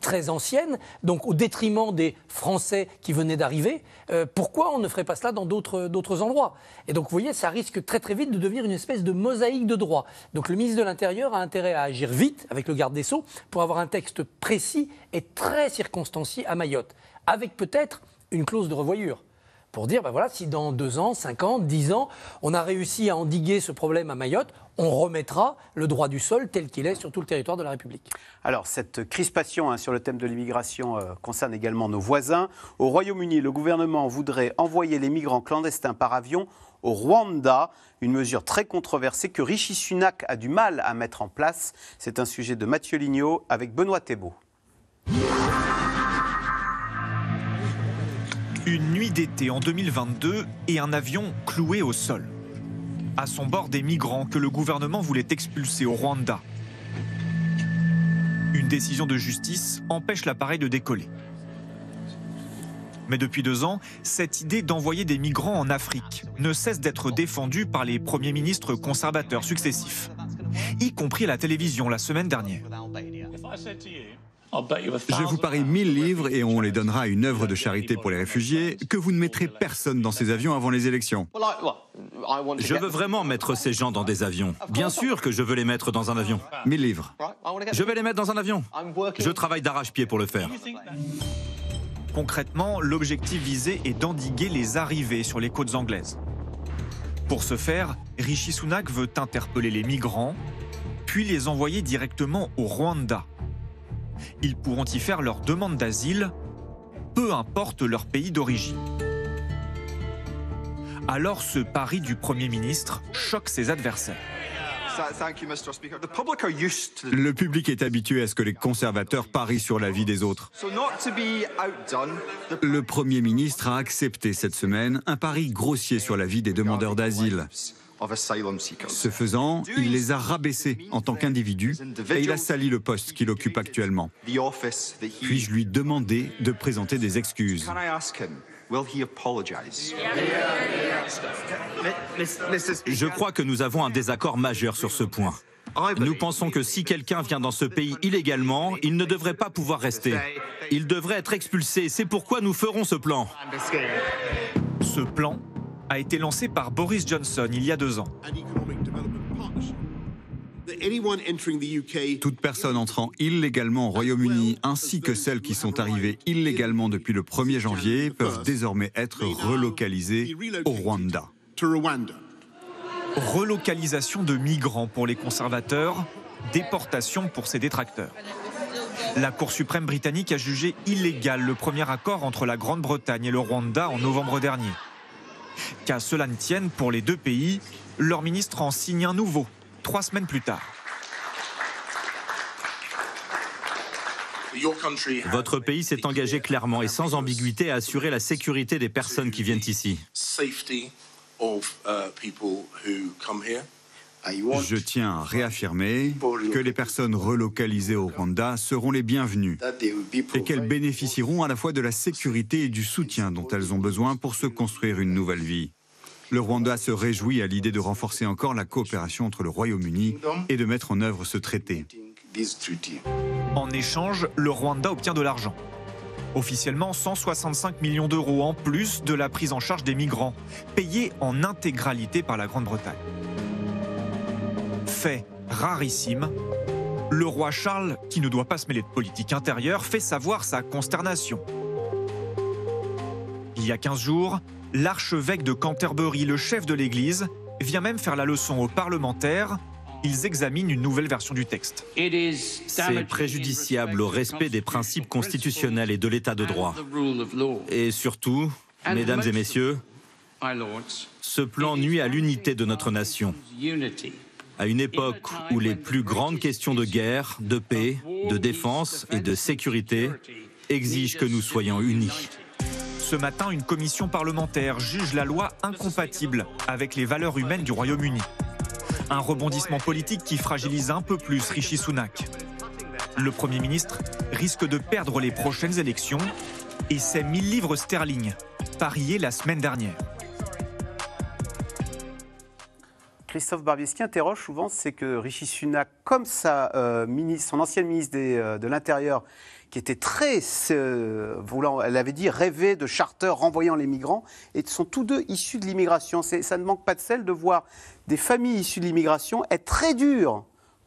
très anciennes, donc au détriment des Français qui venaient d'arriver. Euh, pourquoi on ne ferait pas cela dans d'autres endroits Et donc, vous voyez, ça risque très très vite de devenir une espèce de mosaïque de droit. Donc, le ministre de l'Intérieur a intérêt à agir vite avec le garde des Sceaux pour avoir un texte précis et très circonstancié à Mayotte, avec peut-être une clause de revoyure pour dire, ben voilà, si dans deux ans, cinq ans, dix ans, on a réussi à endiguer ce problème à Mayotte, on remettra le droit du sol tel qu'il est sur tout le territoire de la République. Alors, cette crispation hein, sur le thème de l'immigration euh, concerne également nos voisins. Au Royaume-Uni, le gouvernement voudrait envoyer les migrants clandestins par avion au Rwanda, une mesure très controversée que Rishi Sunak a du mal à mettre en place. C'est un sujet de Mathieu Lignot avec Benoît Thébault. Une nuit d'été en 2022 et un avion cloué au sol. À son bord des migrants que le gouvernement voulait expulser au Rwanda. Une décision de justice empêche l'appareil de décoller. Mais depuis deux ans, cette idée d'envoyer des migrants en Afrique ne cesse d'être défendue par les premiers ministres conservateurs successifs, y compris à la télévision la semaine dernière. Je vous parie 1000 livres et on les donnera à une œuvre de charité pour les réfugiés que vous ne mettrez personne dans ces avions avant les élections. Je veux vraiment mettre ces gens dans des avions. Bien sûr que je veux les mettre dans un avion. 1000 livres. Je vais les mettre dans un avion. Je travaille d'arrache-pied pour le faire. Concrètement, l'objectif visé est d'endiguer les arrivées sur les côtes anglaises. Pour ce faire, Rishi Sunak veut interpeller les migrants, puis les envoyer directement au Rwanda, ils pourront y faire leur demande d'asile, peu importe leur pays d'origine. Alors ce pari du Premier ministre choque ses adversaires. Le public est habitué à ce que les conservateurs parient sur la vie des autres. Le Premier ministre a accepté cette semaine un pari grossier sur la vie des demandeurs d'asile. Ce faisant, il les a rabaissés en tant qu'individus et il a sali le poste qu'il occupe actuellement. Puis-je lui demander de présenter des excuses Je crois que nous avons un désaccord majeur sur ce point. Nous pensons que si quelqu'un vient dans ce pays illégalement, il ne devrait pas pouvoir rester. Il devrait être expulsé. C'est pourquoi nous ferons ce plan. Ce plan a été lancé par Boris Johnson il y a deux ans. Toute personne entrant illégalement au Royaume-Uni ainsi que celles qui sont arrivées illégalement depuis le 1er janvier peuvent désormais être relocalisées au Rwanda. Relocalisation de migrants pour les conservateurs, déportation pour ses détracteurs. La Cour suprême britannique a jugé illégal le premier accord entre la Grande-Bretagne et le Rwanda en novembre dernier. Qu'à cela ne tienne, pour les deux pays, leur ministre en signe un nouveau, trois semaines plus tard. Votre pays s'est engagé clairement et sans ambiguïté à assurer la sécurité des personnes qui viennent ici. Euh, je tiens à réaffirmer que les personnes relocalisées au Rwanda seront les bienvenues et qu'elles bénéficieront à la fois de la sécurité et du soutien dont elles ont besoin pour se construire une nouvelle vie. Le Rwanda se réjouit à l'idée de renforcer encore la coopération entre le Royaume-Uni et de mettre en œuvre ce traité. En échange, le Rwanda obtient de l'argent. Officiellement 165 millions d'euros en plus de la prise en charge des migrants, payés en intégralité par la Grande-Bretagne. Fait rarissime, le roi Charles, qui ne doit pas se mêler de politique intérieure, fait savoir sa consternation. Il y a 15 jours, l'archevêque de Canterbury, le chef de l'Église, vient même faire la leçon aux parlementaires. Ils examinent une nouvelle version du texte. C'est préjudiciable au respect des principes constitutionnels et de l'état de droit. Et surtout, mesdames et messieurs, ce plan nuit à l'unité de notre nation. À une époque où les plus grandes questions de guerre, de paix, de défense et de sécurité exigent que nous soyons unis. Ce matin, une commission parlementaire juge la loi incompatible avec les valeurs humaines du Royaume-Uni. Un rebondissement politique qui fragilise un peu plus Rishi Sunak. Le Premier ministre risque de perdre les prochaines élections et ses 1000 livres sterling pariés la semaine dernière. Christophe Barbier, ce qui interroge souvent, c'est que Rishi Sunak, comme sa, euh, son ancienne ministre euh, de l'Intérieur, qui était très euh, voulant, elle avait dit rêver de charters renvoyant les migrants, et sont tous deux issus de l'immigration. Ça ne manque pas de sel de voir des familles issues de l'immigration être très dures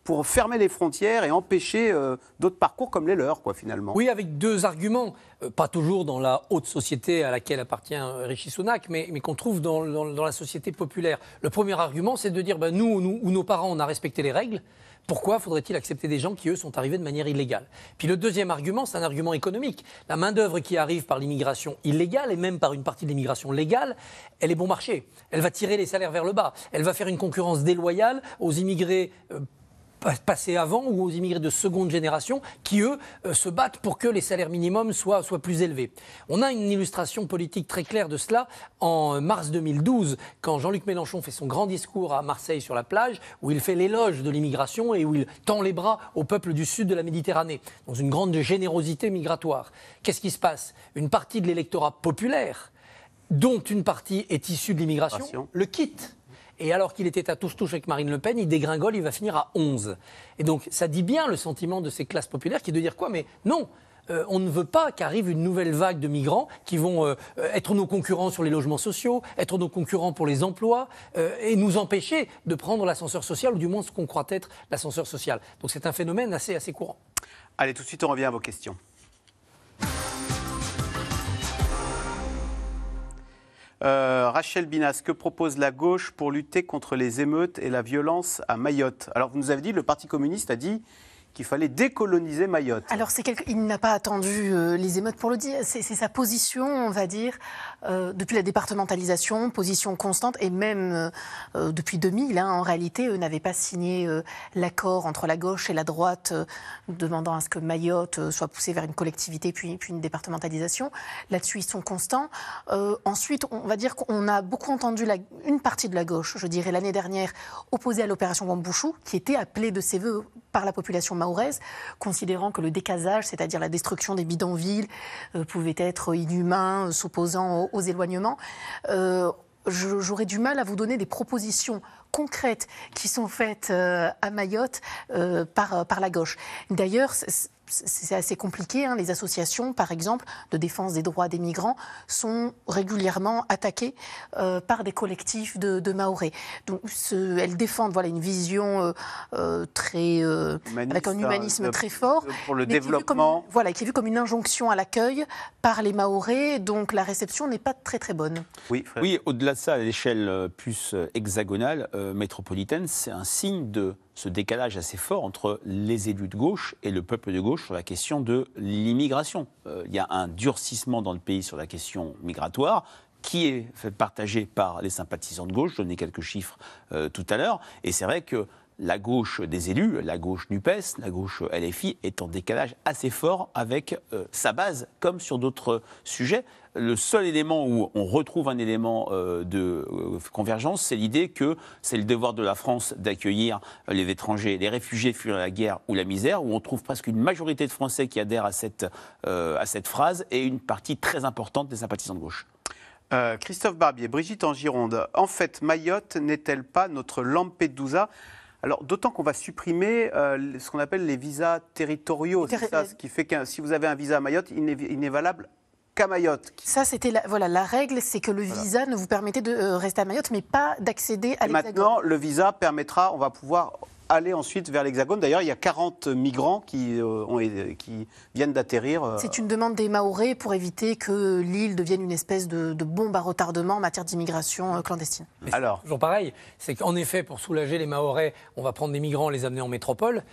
pour fermer les frontières et empêcher euh, d'autres parcours comme les leurs, quoi, finalement. Oui, avec deux arguments, euh, pas toujours dans la haute société à laquelle appartient euh, Richie Sunak, mais, mais qu'on trouve dans, la société populaire. Le premier argument, c'est de dire, ben, nous, nous ou nos parents, on a respecté les règles. Pourquoi faudrait-il accepter des gens qui, eux, sont arrivés de manière illégale Puis le deuxième argument, c'est un argument économique. La main-d'œuvre qui arrive par l'immigration illégale et même par une partie de l'immigration légale, elle est bon marché. Elle va tirer les salaires vers le bas. Elle va faire une concurrence déloyale aux immigrés passé avant ou aux immigrés de seconde génération qui, eux, euh, se battent pour que les salaires minimums soient, soient plus élevés. On a une illustration politique très claire de cela en mars 2012, quand Jean-Luc Mélenchon fait son grand discours à Marseille sur la plage, où il fait l'éloge de l'immigration et où il tend les bras au peuple du sud de la Méditerranée, dans une grande générosité migratoire. Qu'est-ce qui se passe Une partie de l'électorat populaire, dont une partie est issue de l'immigration, le quitte. Et alors qu'il était à touche-touche avec Marine Le Pen, il dégringole, il va finir à 11. Et donc, ça dit bien le sentiment de ces classes populaires qui est de dire quoi Mais non euh, on ne veut pas qu'arrive une nouvelle vague de migrants qui vont euh, être nos concurrents sur les logements sociaux, être nos concurrents pour les emplois euh, et nous empêcher de prendre l'ascenseur social ou du moins ce qu'on croit être l'ascenseur social. Donc c'est un phénomène assez, assez courant. Allez, tout de suite, on revient à vos questions. Euh, Rachel Binas, que propose la gauche pour lutter contre les émeutes et la violence à Mayotte Alors, vous nous avez dit, le Parti communiste a dit qu'il fallait décoloniser Mayotte. Alors, il n'a pas attendu euh, les émeutes pour le dire. C'est sa position, on va dire, euh, depuis la départementalisation, position constante, et même euh, depuis 2000, hein, en réalité, eux n'avaient pas signé l'accord entre la gauche et la droite demandant à ce que Mayotte soit poussée vers une collectivité puis, puis une départementalisation. Là-dessus, ils sont constants. ensuite, on va dire qu'on a beaucoup entendu une partie de la gauche, je dirais l'année dernière, opposée à l'opération Wambouchou, qui était appelée de ses voeux par la population maoïste considérant que le décasage, c'est-à-dire la destruction des bidonvilles, euh, pouvait être inhumain, euh, s'opposant aux, éloignements. Euh, j'aurais du mal à vous donner des propositions concrètes qui sont faites à Mayotte par, par la gauche. D'ailleurs, c'est assez compliqué. Hein. Les associations, par exemple, de défense des droits des migrants sont régulièrement attaquées euh, par des collectifs de, de Maoré. Donc, elles défendent voilà, une vision euh, euh, très. avec un hein, humanisme très fort. Pour le développement. Qui voilà, qui est vu comme une injonction à l'accueil par les Maorés. Donc, la réception n'est pas très, très bonne. Oui, oui au-delà de ça, à l'échelle plus hexagonale, métropolitaine, c'est un signe de ce décalage assez fort entre les élus de gauche et le peuple de gauche sur la question de l'immigration. Euh, il y a un durcissement dans le pays sur la question migratoire qui est partagé par les sympathisants de gauche. Je donnais quelques chiffres euh, tout à l'heure. Et c'est vrai que la gauche des élus, la gauche NUPES, la gauche LFI est en décalage assez fort avec euh, sa base, comme sur d'autres sujets. Le seul élément où on retrouve un élément euh, de euh, convergence, c'est l'idée que c'est le devoir de la France d'accueillir les étrangers, les réfugiés fuyant la guerre ou la misère, où on trouve presque une majorité de Français qui adhèrent à cette, à cette phrase et une partie très importante des sympathisants de gauche. Christophe Barbier, Brigitte en Gironde, en fait, Mayotte n'est-elle pas notre Lampedusa alors, d'autant qu'on va supprimer euh, ce qu'on appelle les visas territoriaux. C'est ça, ce qui fait que si vous avez un visa à Mayotte, il n'est valable qu'à Mayotte. Ça, c'était la, voilà, la règle, c'est que le visa ne vous permettait de euh, rester à Mayotte, mais pas d'accéder à l'Hexagone. Maintenant, le visa permettra, on va pouvoir aller ensuite vers l'Hexagone. D'ailleurs, il y a 40 migrants euh, qui, viennent d'atterrir. Euh, c'est une demande des Maorés pour éviter que l'île devienne une espèce de, bombe à retardement en matière d'immigration euh, clandestine. Alors, toujours pareil, c'est qu'en effet, pour soulager les Maorés, on va prendre des migrants, les amener en métropole.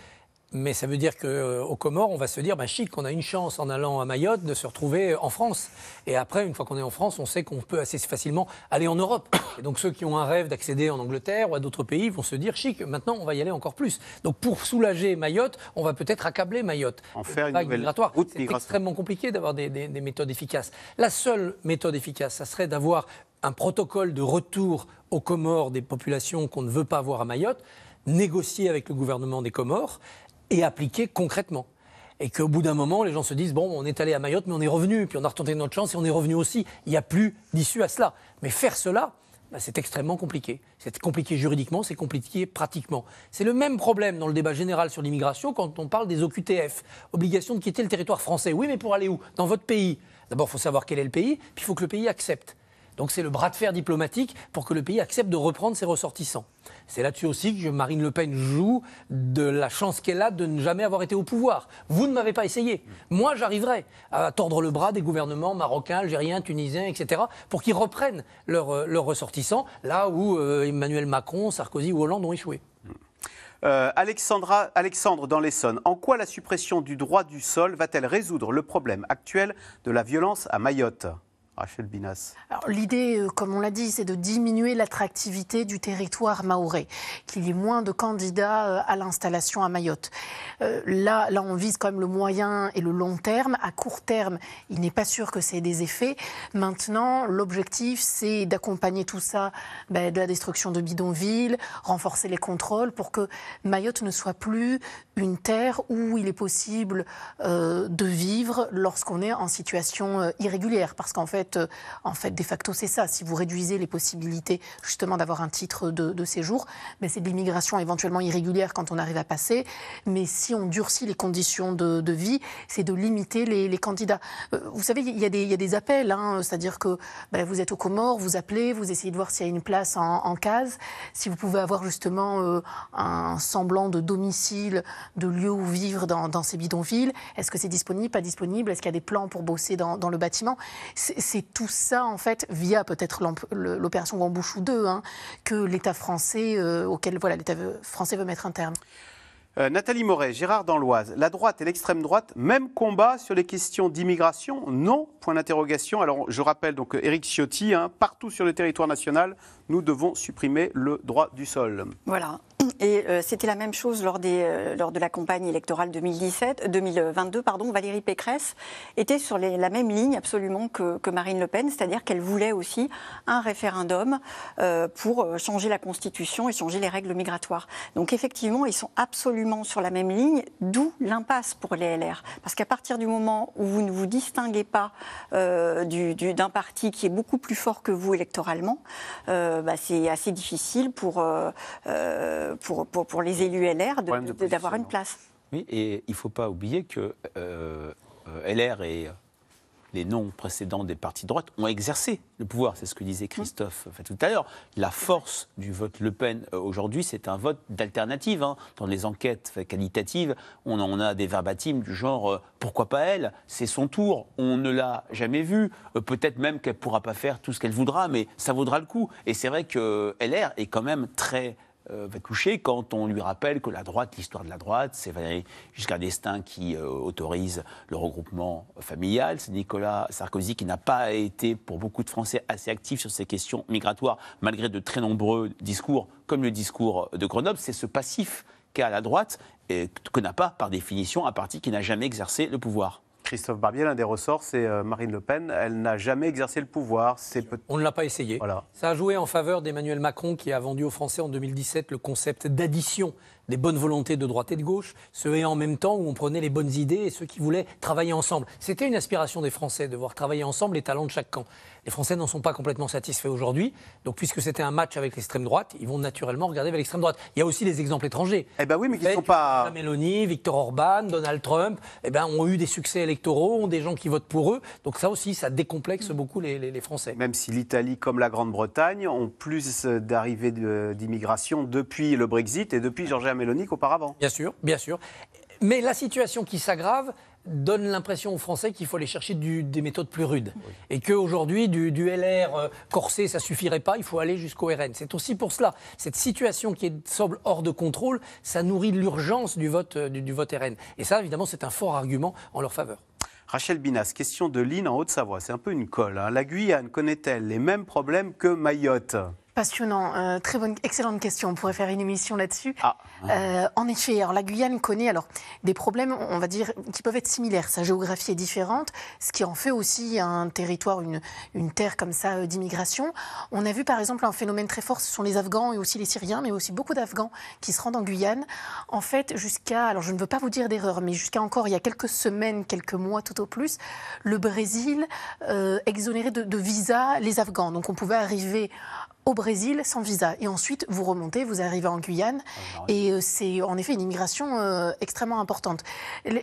Mais ça veut dire qu'aux euh, Comores, on va se dire, bah, chic, on a une chance en allant à Mayotte de se retrouver euh, en France. Et après, une fois qu'on est en France, on sait qu'on peut assez facilement aller en Europe. Et donc ceux qui ont un rêve d'accéder en Angleterre ou à d'autres pays vont se dire, chic, maintenant on va y aller encore plus. Donc pour soulager Mayotte, on va peut-être accabler Mayotte. En faire une nouvelle C'est extrêmement compliqué d'avoir des, des méthodes efficaces. La seule méthode efficace, ça serait d'avoir un protocole de retour aux Comores des populations qu'on ne veut pas voir à Mayotte négocier avec le gouvernement des Comores, et appliquer concrètement. Et qu'au bout d'un moment, les gens se disent bon, on est allé à Mayotte, mais on est revenu, puis on a retenté notre chance et on est revenu aussi. Il n'y a plus d'issue à cela. Mais faire cela, bah, c'est extrêmement compliqué. C'est compliqué juridiquement, c'est compliqué pratiquement. C'est le même problème dans le débat général sur l'immigration quand on parle des OQTF, obligation de quitter le territoire français. Oui, mais pour aller où Dans votre pays. D'abord, il faut savoir quel est le pays, puis il faut que le pays accepte. Donc c'est le bras de fer diplomatique pour que le pays accepte de reprendre ses ressortissants. C'est là-dessus aussi que Marine Le Pen joue de la chance qu'elle a de ne jamais avoir été au pouvoir. Vous ne m'avez pas essayé. Moi, j'arriverai à tordre le bras des gouvernements marocains, algériens, tunisiens, etc., pour qu'ils reprennent leurs euh, ressortissants, là où euh, Emmanuel Macron, Sarkozy ou Hollande ont échoué. Euh, Alexandre dans l'Essonne, en quoi la suppression du droit du sol va-t-elle résoudre le problème actuel de la violence à Mayotte Rachel Binas. L'idée, euh, comme on l'a dit, c'est de diminuer l'attractivité du territoire maoré, qu'il y ait moins de candidats euh, à l'installation à Mayotte. Euh, là, là, on vise quand même le moyen et le long terme. À court terme, il n'est pas sûr que c'est des effets. Maintenant, l'objectif, c'est d'accompagner tout ça ben, de la destruction de bidonvilles, renforcer les contrôles pour que Mayotte ne soit plus une terre où il est possible de vivre lorsqu'on est en situation irrégulière. Parce qu'en fait, euh, en fait, de facto, c'est ça. Si vous réduisez les possibilités justement d'avoir un titre de, séjour, mais c'est de l'immigration éventuellement irrégulière quand on arrive à passer. Mais si on durcit les conditions de, vie, c'est de limiter les, candidats. Euh, vous savez, il y, a des appels, hein, c'est-à-dire que ben, vous êtes aux Comores, vous appelez, vous essayez de voir s'il y a une place en, case, si vous pouvez avoir justement euh, un semblant de domicile, de lieu où vivre dans, ces bidonvilles. Est-ce que c'est disponible, pas disponible Est-ce qu'il y a des plans pour bosser dans, dans le bâtiment c'est, c'est tout ça, en fait, via peut-être l'opération Gambouchou ou deux, hein, que l'État français, euh, auquel voilà, l'État français veut mettre un terme. Euh, Nathalie Moret, Gérard Danloise, la droite et l'extrême droite, même combat sur les questions d'immigration Non Point d'interrogation. Alors, je rappelle donc euh, Éric Ciotti, hein, partout sur le territoire national, nous devons supprimer le droit du sol. Voilà. Et euh, c'était la même chose lors, des, euh, lors de la campagne électorale 2017, 2022. Pardon, Valérie Pécresse était sur la même ligne absolument que, Marine Le Pen, c'est-à-dire qu'elle voulait aussi un référendum euh, pour changer la Constitution et changer les règles migratoires. Donc effectivement, ils sont absolument sur la même ligne, d'où l'impasse pour les LR. Parce qu'à partir du moment où vous ne vous distinguez pas d'un parti qui est beaucoup plus fort que vous électoralement, euh, bah, c'est assez difficile pour, euh, euh, pour, pour, les élus LR d'avoir une place. Oui, et il ne faut pas oublier que LR est les noms précédents des partis de droite ont exercé le pouvoir. C'est ce que disait Christophe tout à l'heure. La force du vote Le Pen euh, aujourd'hui, c'est un vote d'alternative. Hein. Dans les enquêtes euh, qualitatives, on en a des verbatimes du genre euh, pourquoi pas elle C'est son tour, on ne l'a jamais vue. Peut-être même qu'elle ne pourra pas faire tout ce qu'elle voudra, mais ça vaudra le coup. Et c'est vrai que LR est quand même très euh, va coucher quand on lui rappelle que la droite, l'histoire de la droite, c'est jusqu'à un destin qui euh, autorise le regroupement familial, c'est Nicolas Sarkozy qui n'a pas été, pour beaucoup de Français, assez actif sur ces questions migratoires, malgré de très nombreux discours, comme le discours de Grenoble, c'est ce passif qu'a la droite et que n'a pas, par définition, un parti qui n'a jamais exercé le pouvoir. Christophe Barbier, l'un des ressorts, c'est euh, Marine Le Pen. Elle n'a jamais exercé le pouvoir. On ne l'a pas essayé. Ça a joué en faveur d'Emmanuel Macron qui a vendu aux Français en 2017 le concept d'addition des bonnes volontés de droite et de gauche, ceux et en même temps où on prenait les bonnes idées et ceux qui voulaient travailler ensemble. C'était une aspiration des Français de voir travailler ensemble les talents de chaque camp. Les Français n'en sont pas complètement satisfaits aujourd'hui. Donc, puisque c'était un match avec l'extrême droite, ils vont naturellement regarder vers l'extrême droite. Il y a aussi des exemples étrangers. Eh ben oui, mais qui sont pas. Mélanie, Victor Orban, Donald Trump, eh ben, ont eu des succès électoraux, ont des gens qui votent pour eux. Donc, ça aussi, ça décomplexe mm. beaucoup les, Français. Même si l'Italie, comme la Grande-Bretagne, ont plus euh, d'arrivées d'immigration depuis le Brexit et depuis Georges. Mélonique auparavant. Bien sûr, bien sûr. Mais la situation qui s'aggrave donne l'impression aux Français qu'il faut aller chercher des méthodes plus rudes. Et qu'aujourd'hui, du, LR euh, corsé, ça suffirait pas, il faut aller jusqu'au RN. C'est aussi pour cela. Cette situation qui est, semble hors de contrôle, ça nourrit l'urgence du vote, euh, du, vote RN. Et ça, évidemment, c'est un fort argument en leur faveur. Rachel Binas, question de l'île en Haute-Savoie. C'est un peu une colle. Hein. La Guyane connaît-elle les mêmes problèmes que Mayotte Passionnant, euh, très bonne, excellente question. On pourrait faire une émission là-dessus. Ah. Euh, en effet, alors la Guyane connaît alors des problèmes, on va dire, qui peuvent être similaires. Sa géographie est différente, ce qui en fait aussi un territoire, une, une terre comme ça euh, d'immigration. On a vu par exemple un phénomène très fort, ce sont les Afghans et aussi les Syriens, mais aussi beaucoup d'Afghans qui se rendent en Guyane. En fait, jusqu'à, alors je ne veux pas vous dire d'erreur, mais jusqu'à encore il y a quelques semaines, quelques mois tout au plus, le Brésil exonérait de, de visa les Afghans. Donc on pouvait arriver au Brésil sans visa. Et ensuite, vous remontez, vous arrivez en Guyane. Ah, bah Et euh, c'est en effet une immigration euh, extrêmement importante.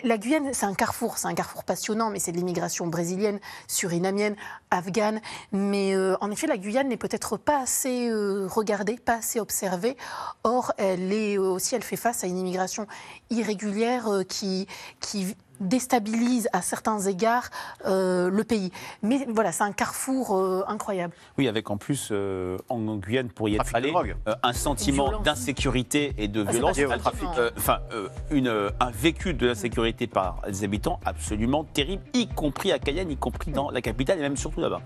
La Guyane, c'est un carrefour, c'est un carrefour passionnant, mais c'est de l'immigration brésilienne, surinamienne, afghane. Mais euh, en effet, la Guyane n'est peut-être pas assez regardée, pas assez observée. Or, elle est aussi, elle fait face à une immigration irrégulière qui, qui déstabilise à certains égards euh, le pays. Mais voilà, c'est un carrefour euh, incroyable. Oui, avec en plus euh, en Guyane, pour y être un sentiment d'insécurité et de ah, violence, un enfin une, un vécu de l'insécurité par les habitants absolument terrible, y compris à Cayenne, y compris dans la capitale et même surtout là-bas.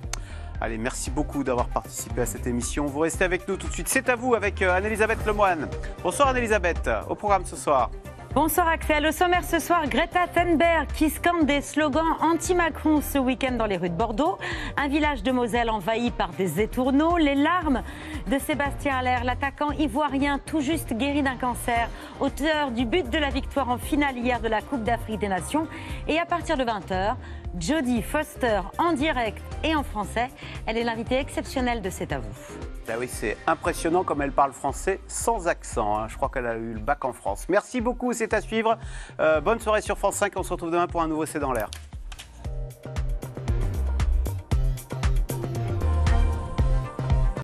Allez, merci beaucoup d'avoir participé à cette émission. Vous restez avec nous tout de suite. C'est à vous avec Anne-Elisabeth Lemoine. Bonsoir Anne-Elisabeth, au programme ce soir. Bonsoir Axel. Au sommaire ce soir, Greta Thunberg qui scande des slogans anti-Macron ce week-end dans les rues de Bordeaux. Un village de Moselle envahi par des étourneaux. Les larmes de Sébastien Allaire, l'attaquant ivoirien tout juste guéri d'un cancer, auteur du but de la victoire en finale hier de la Coupe d'Afrique des Nations. Et à partir de 20h, Jodie Foster en direct et en français. Elle est l'invitée exceptionnelle de cet à vous. Ah oui, c'est impressionnant comme elle parle français sans accent. Hein. Je crois qu'elle a eu le bac en France. Merci beaucoup, c'est à suivre. Euh, bonne soirée sur France 5. On se retrouve demain pour un nouveau C'est dans l'air.